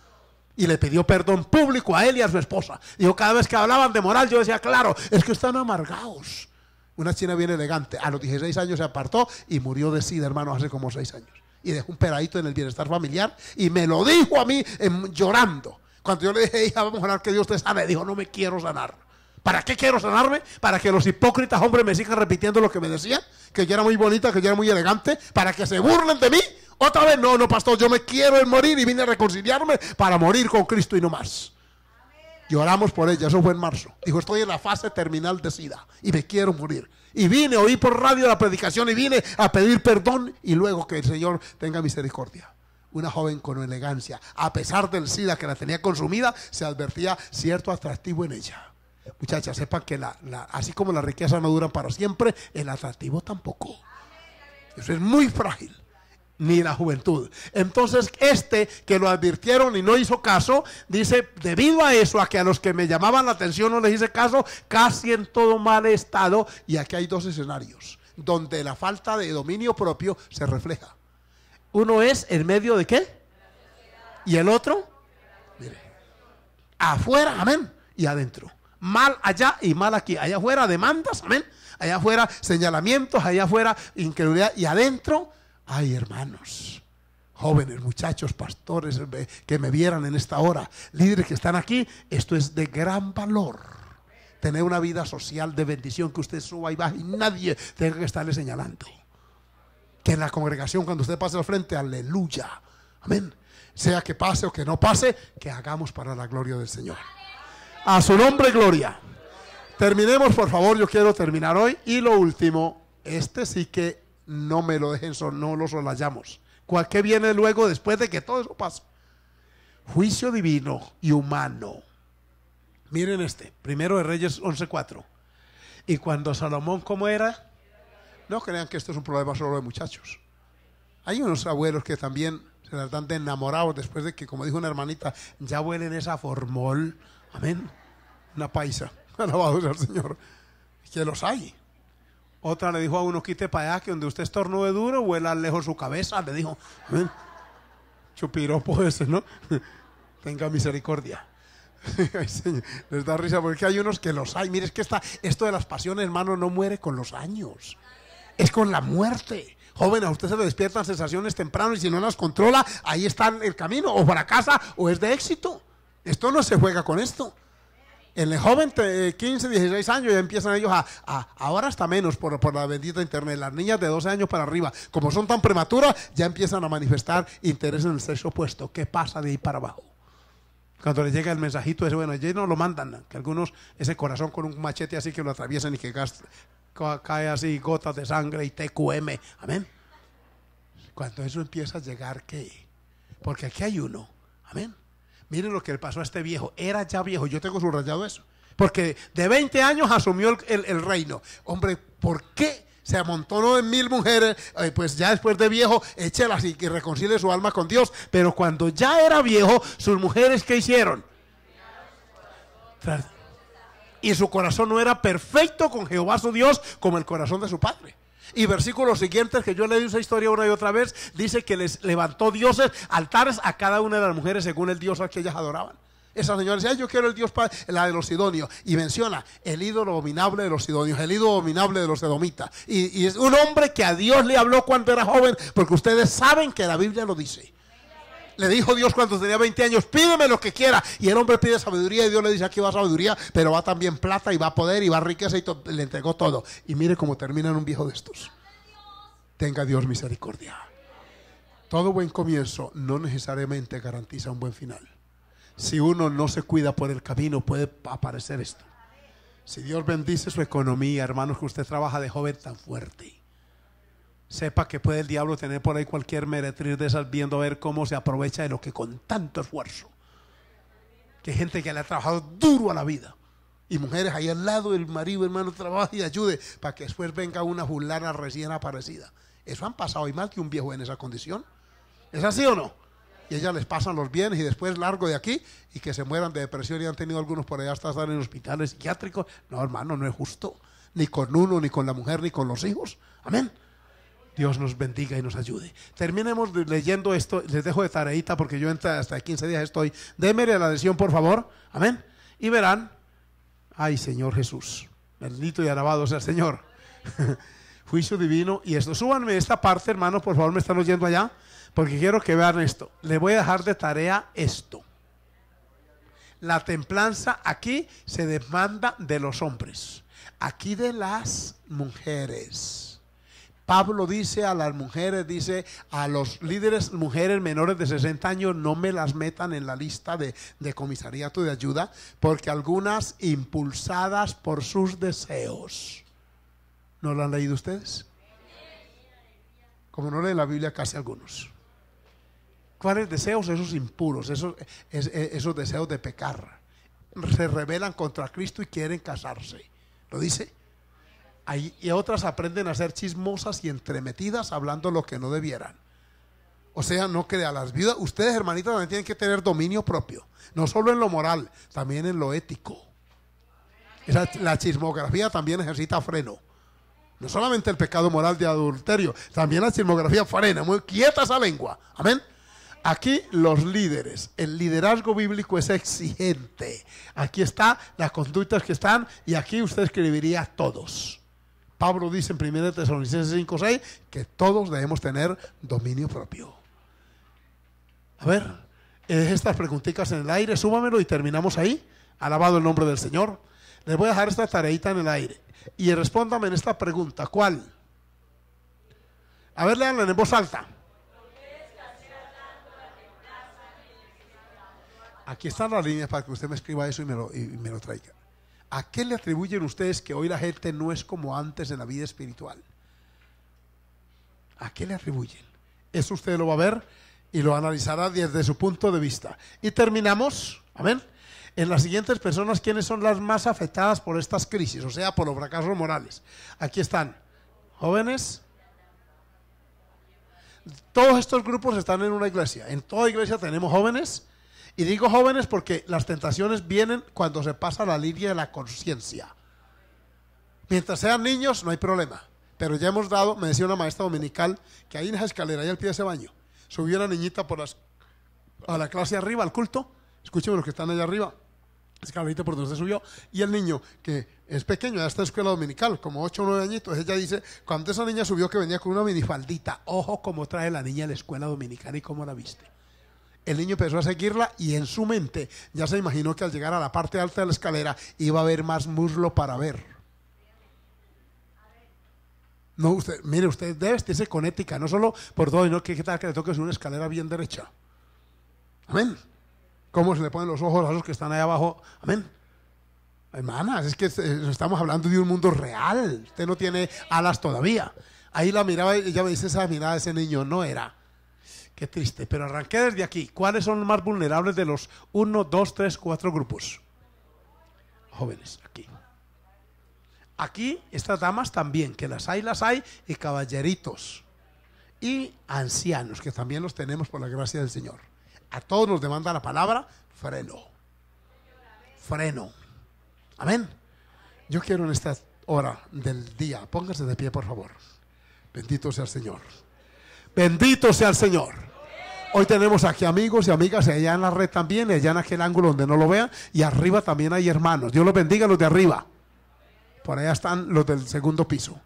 Y le pidió perdón público a él y a su esposa. Dijo, cada vez que hablaban de moral, yo decía, claro, es que están amargados. Una china bien elegante. A los 16 años se apartó y murió de sida, hermano, hace como 6 años y dejó un pedadito en el bienestar familiar y me lo dijo a mí llorando. Cuando yo le dije, hija, vamos a orar que Dios te sane, dijo, no me quiero sanar. ¿Para qué quiero sanarme? Para que los hipócritas hombres me sigan repitiendo lo que me decían, que yo era muy bonita, que yo era muy elegante, para que se burlen de mí. Otra vez, no, no, pastor, yo me quiero morir y vine a reconciliarme para morir con Cristo y no más lloramos por ella, eso fue en marzo. Dijo, estoy en la fase terminal de SIDA y me quiero morir. Y vine, oí por radio la predicación y vine a pedir perdón y luego que el Señor tenga misericordia. Una joven con elegancia, a pesar del SIDA que la tenía consumida, se advertía cierto atractivo en ella. Muchachas, sepan que la, la, así como la riqueza no duran para siempre, el atractivo tampoco. Eso es muy frágil ni la juventud. Entonces, este que lo advirtieron y no hizo caso, dice, debido a eso, a que a los que me llamaban la atención no les hice caso, casi en todo mal estado, y aquí hay dos escenarios, donde la falta de dominio propio se refleja. Uno es en medio de qué? Y el otro, afuera, amén, y adentro. Mal allá y mal aquí. Allá afuera demandas, amén. Allá afuera señalamientos, allá afuera incredulidad y adentro Ay, hermanos, jóvenes, muchachos, pastores eh, que me vieran en esta hora, líderes que están aquí, esto es de gran valor. Tener una vida social de bendición que usted suba y baje y nadie tenga que estarle señalando. Que en la congregación cuando usted pase al frente, aleluya. Amén. Sea que pase o que no pase, que hagamos para la gloria del Señor. A su nombre, gloria. Terminemos, por favor, yo quiero terminar hoy. Y lo último, este sí que no me lo dejen, son, no los solayamos. ¿Cuál que viene luego después de que todo eso pasa? Juicio divino y humano. Miren este, primero de Reyes 11.4. Y cuando Salomón, ¿cómo era? No crean que esto es un problema solo de muchachos. Hay unos abuelos que también se las dan de enamorados después de que, como dijo una hermanita, ya huelen esa formol. Amén. Una paisa. [laughs] Alabado sea el Señor. Que los hay. Otra le dijo a uno, quite para allá, que donde usted estornude duro, vuela lejos su cabeza. Le dijo, chupiró chupiropo ese, ¿no? [laughs] Tenga misericordia. [laughs] les da risa porque hay unos que los hay. Mire, es que esta, esto de las pasiones, hermano, no muere con los años. Es con la muerte. Joven, a usted se le despiertan sensaciones temprano y si no las controla, ahí está el camino, o para casa, o es de éxito. Esto no se juega con esto en el joven de 15, 16 años ya empiezan ellos a, ahora hasta menos por, la bendita internet. Las niñas de 12 años para arriba, como son tan prematuras, ya empiezan a manifestar interés en el sexo opuesto. ¿Qué pasa de ahí para abajo? Cuando les llega el mensajito es bueno, ellos no lo mandan, que algunos ese corazón con un machete así que lo atraviesan y que cae así gotas de sangre y TQM. Amén. Cuando eso empieza a llegar, ¿qué? Porque aquí hay uno. Amén Miren lo que le pasó a este viejo. Era ya viejo. Yo tengo subrayado eso. Porque de 20 años asumió el, reino. Hombre, ¿por qué se amontonó en mil mujeres? Eh, pues ya después de viejo, échelas y que reconcilie su alma con Dios. Pero cuando ya era viejo, sus mujeres, ¿qué hicieron? Y su corazón no era perfecto con Jehová su Dios como el corazón de su padre. Y versículos siguientes que yo le esa historia una y otra vez, dice que les levantó dioses, altares a cada una de las mujeres según el dios al que ellas adoraban. Esa señora dice, yo quiero el dios padre, la de los sidonios. Y menciona el ídolo abominable de los sidonios, el ídolo dominable de los edomitas. Y, y es un hombre que a Dios le habló cuando era joven, porque ustedes saben que la Biblia lo dice le dijo Dios cuando tenía 20 años, pídeme lo que quiera. Y el hombre pide sabiduría y Dios le dice, aquí va sabiduría, pero va también plata y va poder y va riqueza y le entregó todo. Y mire cómo termina en un viejo de estos. Tenga Dios misericordia. Todo buen comienzo no necesariamente garantiza un buen final. Si uno no se cuida por el camino puede aparecer esto. Si Dios bendice su economía, hermanos, que usted trabaja de joven tan fuerte Sepa que puede el diablo tener por ahí cualquier meretriz de esas viendo a ver cómo se aprovecha de lo que con tanto esfuerzo. Que gente que le ha trabajado duro a la vida. Y mujeres ahí al lado, el marido, hermano, trabaja y ayude para que después venga una fulana recién aparecida. Eso han pasado y más que un viejo en esa condición. ¿Es así o no? Y ellas les pasan los bienes y después largo de aquí y que se mueran de depresión y han tenido algunos por allá hasta estar en hospitales psiquiátricos. No, hermano, no es justo. Ni con uno, ni con la mujer, ni con los hijos. Amén. Dios nos bendiga y nos ayude. Terminemos leyendo esto. Les dejo de tareita porque yo hasta 15 días estoy. Déme la adhesión, por favor. Amén. Y verán. Ay, Señor Jesús. Bendito y alabado sea el Señor. [laughs] Juicio divino y esto. Súbanme esta parte, hermanos Por favor, me están oyendo allá. Porque quiero que vean esto. Le voy a dejar de tarea esto. La templanza aquí se demanda de los hombres. Aquí de las mujeres. Pablo dice a las mujeres, dice a los líderes mujeres menores de 60 años, no me las metan en la lista de, comisariato de ayuda, porque algunas impulsadas por sus deseos. ¿No lo han leído ustedes? Como no leen la Biblia casi algunos. ¿Cuáles deseos? Esos impuros, esos, esos deseos de pecar. Se rebelan contra Cristo y quieren casarse. ¿Lo dice? y otras aprenden a ser chismosas y entremetidas hablando lo que no debieran. O sea, no crea las viudas. Ustedes, hermanitas, también tienen que tener dominio propio. No solo en lo moral, también en lo ético. la chismografía también ejercita freno. No solamente el pecado moral de adulterio, también la chismografía frena. Muy quieta esa lengua. Amén. Aquí los líderes, el liderazgo bíblico es exigente. Aquí está las conductas que están y aquí usted escribiría todos. Pablo dice en 1 Tesalonicenses 5, 6 que todos debemos tener dominio propio. A ver, es estas preguntitas en el aire, súbamelo y terminamos ahí. Alabado el nombre del Señor. Les voy a dejar esta tareita en el aire. Y respóndame en esta pregunta. ¿Cuál? A ver, leanla en voz alta. Aquí están las líneas para que usted me escriba eso y me lo traiga. ¿A qué le atribuyen ustedes que hoy la gente no es como antes en la vida espiritual? ¿A qué le atribuyen? Eso usted lo va a ver y lo analizará desde su punto de vista. Y terminamos, amén. En las siguientes personas, ¿quiénes son las más afectadas por estas crisis? O sea, por los fracasos morales. Aquí están jóvenes. Todos estos grupos están en una iglesia. En toda iglesia tenemos jóvenes, y digo jóvenes porque las tentaciones vienen cuando se pasa la línea de la conciencia. Mientras sean niños no hay problema. Pero ya hemos dado, me decía una maestra dominical, que ahí en la escalera, ahí al pie de ese baño, subió la niñita por las, a la clase arriba, al culto. Escúcheme los que están allá arriba. Escalerita por donde se subió. Y el niño, que es pequeño, ya está en escuela dominical, como 8 o 9 añitos, ella dice, cuando esa niña subió que venía con una minifaldita, ojo cómo trae la niña a la escuela dominical y cómo la viste. El niño empezó a seguirla y en su mente ya se imaginó que al llegar a la parte alta de la escalera iba a haber más muslo para ver. No, usted, mire, usted debe estarse con ética, no solo por todo, sino que, tal que le toque una escalera bien derecha. Amén. ¿Cómo se le ponen los ojos a los que están ahí abajo? Amén. Hermanas, es que estamos hablando de un mundo real. Usted no tiene alas todavía. Ahí la miraba y ya me dice, esa mirada de ese niño no era. Qué triste. Pero arranqué desde aquí. ¿Cuáles son los más vulnerables de los 1, 2, 3, 4 grupos? Jóvenes, aquí. Aquí, estas damas también, que las hay, las hay, y caballeritos. Y ancianos, que también los tenemos por la gracia del Señor. A todos nos demanda la palabra freno. Freno. Amén. Yo quiero en esta hora del día, pónganse de pie, por favor. Bendito sea el Señor. Bendito sea el Señor. Hoy tenemos aquí amigos y amigas allá en la red también, allá en aquel ángulo donde no lo vean, y arriba también hay hermanos. Dios los bendiga los de arriba. Por allá están los del segundo piso.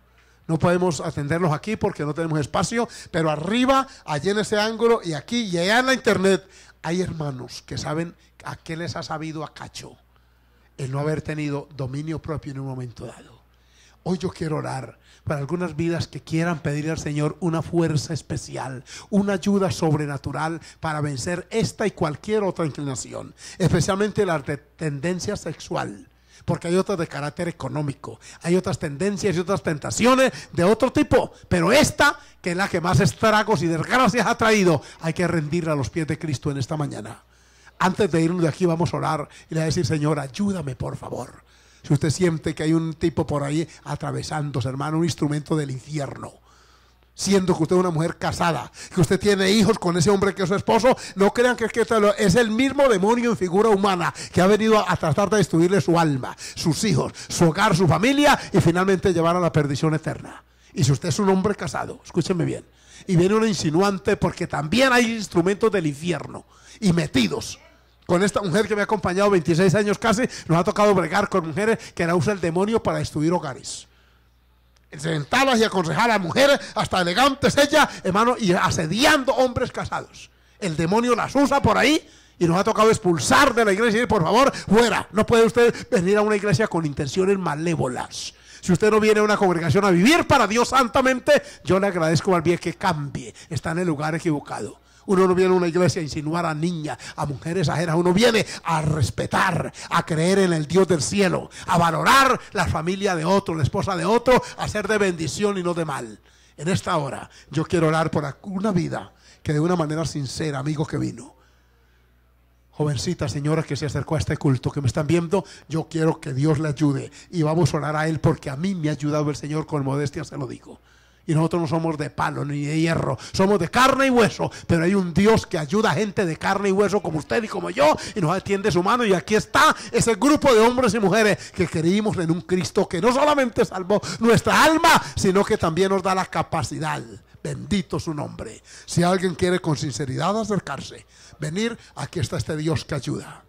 No podemos atenderlos aquí porque no tenemos espacio, pero arriba, allí en ese ángulo y aquí y allá en la internet, hay hermanos que saben a qué les ha sabido a cacho el no haber tenido dominio propio en un momento dado. Hoy yo quiero orar para algunas vidas que quieran pedir al Señor una fuerza especial, una ayuda sobrenatural para vencer esta y cualquier otra inclinación, especialmente la de tendencia sexual porque hay otras de carácter económico, hay otras tendencias y otras tentaciones de otro tipo, pero esta, que es la que más estragos y desgracias ha traído, hay que rendirla a los pies de Cristo en esta mañana. Antes de irnos de aquí vamos a orar y le a decir, Señor, ayúdame por favor. Si usted siente que hay un tipo por ahí atravesándose, hermano, un instrumento del infierno. Siendo que usted es una mujer casada, que usted tiene hijos con ese hombre que es su esposo, no crean que es, que es el mismo demonio en figura humana que ha venido a, tratar de destruirle su alma, sus hijos, su hogar, su familia y finalmente llevar a la perdición eterna. Y si usted es un hombre casado, escúcheme bien, y viene un insinuante porque también hay instrumentos del infierno y metidos con esta mujer que me ha acompañado 26 años casi, nos ha tocado bregar con mujeres que la usa el demonio para destruir hogares. Sentarlas y aconsejar a mujeres, hasta elegantes ellas, hermano, y asediando hombres casados. El demonio las usa por ahí y nos ha tocado expulsar de la iglesia y por favor, fuera. No puede usted venir a una iglesia con intenciones malévolas. Si usted no viene a una congregación a vivir para Dios santamente, yo le agradezco al bien que cambie. Está en el lugar equivocado. Uno no viene a una iglesia a insinuar a niñas, a mujeres ajenas. Uno viene a respetar, a creer en el Dios del cielo, a valorar la familia de otro, la esposa de otro, a ser de bendición y no de mal. En esta hora yo quiero orar por una vida que de una manera sincera, amigo que vino. Jovencita, señora que se acercó a este culto, que me están viendo, yo quiero que Dios le ayude. Y vamos a orar a Él porque a mí me ha ayudado el Señor, con modestia se lo digo. Y nosotros no somos de palo ni de hierro, somos de carne y hueso. Pero hay un Dios que ayuda a gente de carne y hueso como usted y como yo y nos atiende su mano. Y aquí está ese grupo de hombres y mujeres que creímos en un Cristo que no solamente salvó nuestra alma, sino que también nos da la capacidad. Bendito su nombre. Si alguien quiere con sinceridad acercarse, venir, aquí está este Dios que ayuda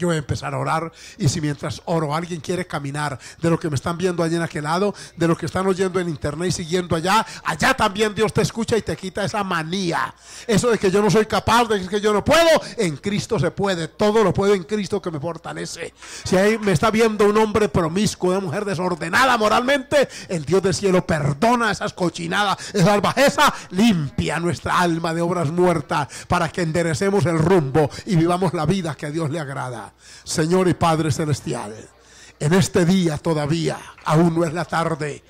yo voy a empezar a orar y si mientras oro alguien quiere caminar de lo que me están viendo allá en aquel lado, de lo que están oyendo en internet y siguiendo allá, allá también Dios te escucha y te quita esa manía. Eso de que yo no soy capaz, de que yo no puedo, en Cristo se puede, todo lo puedo en Cristo que me fortalece. Si ahí me está viendo un hombre promiscuo, una mujer desordenada moralmente, el Dios del cielo perdona esas cochinadas, Esa bajezas, limpia nuestra alma de obras muertas para que enderecemos el rumbo y vivamos la vida que a Dios le agrada. Señor y Padre Celestial, en este día todavía, aún no es la tarde.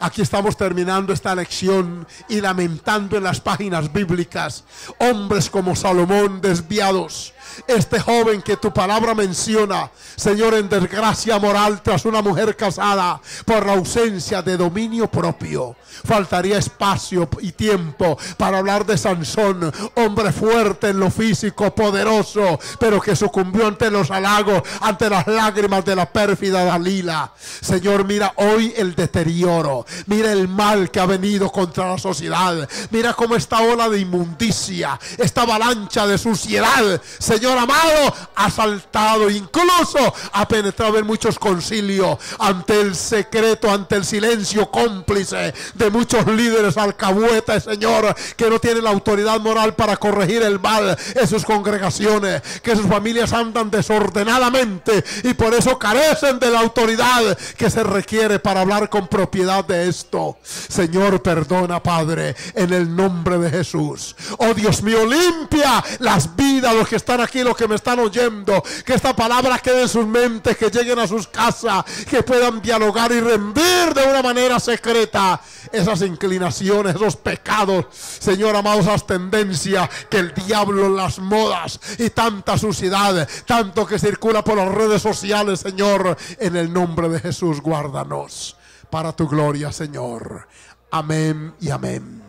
Aquí estamos terminando esta lección y lamentando en las páginas bíblicas hombres como Salomón desviados este joven que tu palabra menciona, Señor, en desgracia moral tras una mujer casada por la ausencia de dominio propio. Faltaría espacio y tiempo para hablar de Sansón, hombre fuerte en lo físico, poderoso, pero que sucumbió ante los halagos, ante las lágrimas de la pérfida Dalila. Señor, mira hoy el deterioro, mira el mal que ha venido contra la sociedad, mira cómo esta ola de inmundicia, esta avalancha de suciedad, Señor, Señor amado, ha saltado, incluso ha penetrado en muchos concilios, ante el secreto, ante el silencio cómplice de muchos líderes alcahuetes, Señor, que no tienen la autoridad moral para corregir el mal en sus congregaciones, que sus familias andan desordenadamente y por eso carecen de la autoridad que se requiere para hablar con propiedad de esto. Señor, perdona, Padre, en el nombre de Jesús. Oh Dios mío, limpia las vidas, los que están aquí y los que me están oyendo, que esta palabra quede en sus mentes, que lleguen a sus casas, que puedan dialogar y rendir de una manera secreta esas inclinaciones, esos pecados, Señor amados, esas tendencias que el diablo, las modas y tanta suciedad, tanto que circula por las redes sociales, Señor, en el nombre de Jesús, guárdanos para tu gloria, Señor. Amén y amén.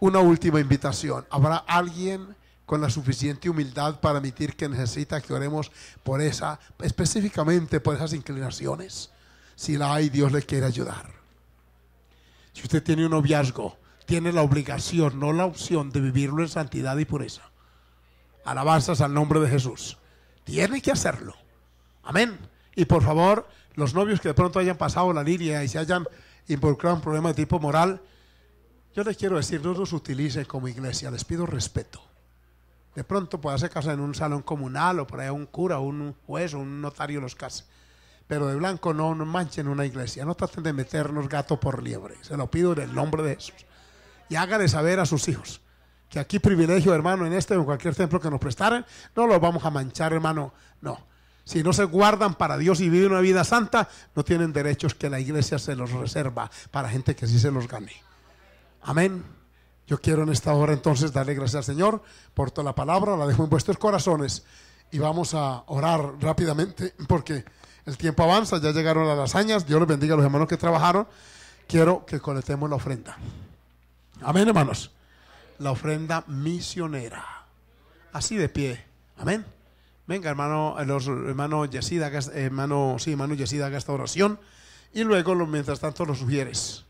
Una última invitación. ¿Habrá alguien con la suficiente humildad para admitir que necesita que oremos por esa, específicamente por esas inclinaciones. Si la hay, Dios le quiere ayudar. Si usted tiene un noviazgo, tiene la obligación, no la opción de vivirlo en santidad y pureza. Alabanzas al nombre de Jesús. Tiene que hacerlo. Amén. Y por favor, los novios que de pronto hayan pasado la línea y se hayan involucrado en problemas de tipo moral, yo les quiero decir, no los utilicen como iglesia, les pido respeto de pronto puede hacer casa en un salón comunal o por ahí un cura, un juez o un notario los case. Pero de blanco no nos manchen una iglesia, no traten de meternos gato por liebre. Se lo pido en el nombre de Jesús. Y háganle saber a sus hijos que aquí privilegio, hermano, en este o en cualquier templo que nos prestaren, no los vamos a manchar, hermano, no. Si no se guardan para Dios y viven una vida santa, no tienen derechos que la iglesia se los reserva para gente que sí se los gane. Amén. Yo quiero en esta hora entonces darle gracias al Señor por toda la palabra, la dejo en vuestros corazones y vamos a orar rápidamente porque el tiempo avanza, ya llegaron las hazañas. Dios los bendiga a los hermanos que trabajaron, quiero que conectemos la ofrenda. Amén, hermanos. La ofrenda misionera. Así de pie. Amén. Venga, hermano, los hermano Yesida, eh, hermano, sí, hermano Yesida, haga esta oración y luego mientras tanto los sugieres.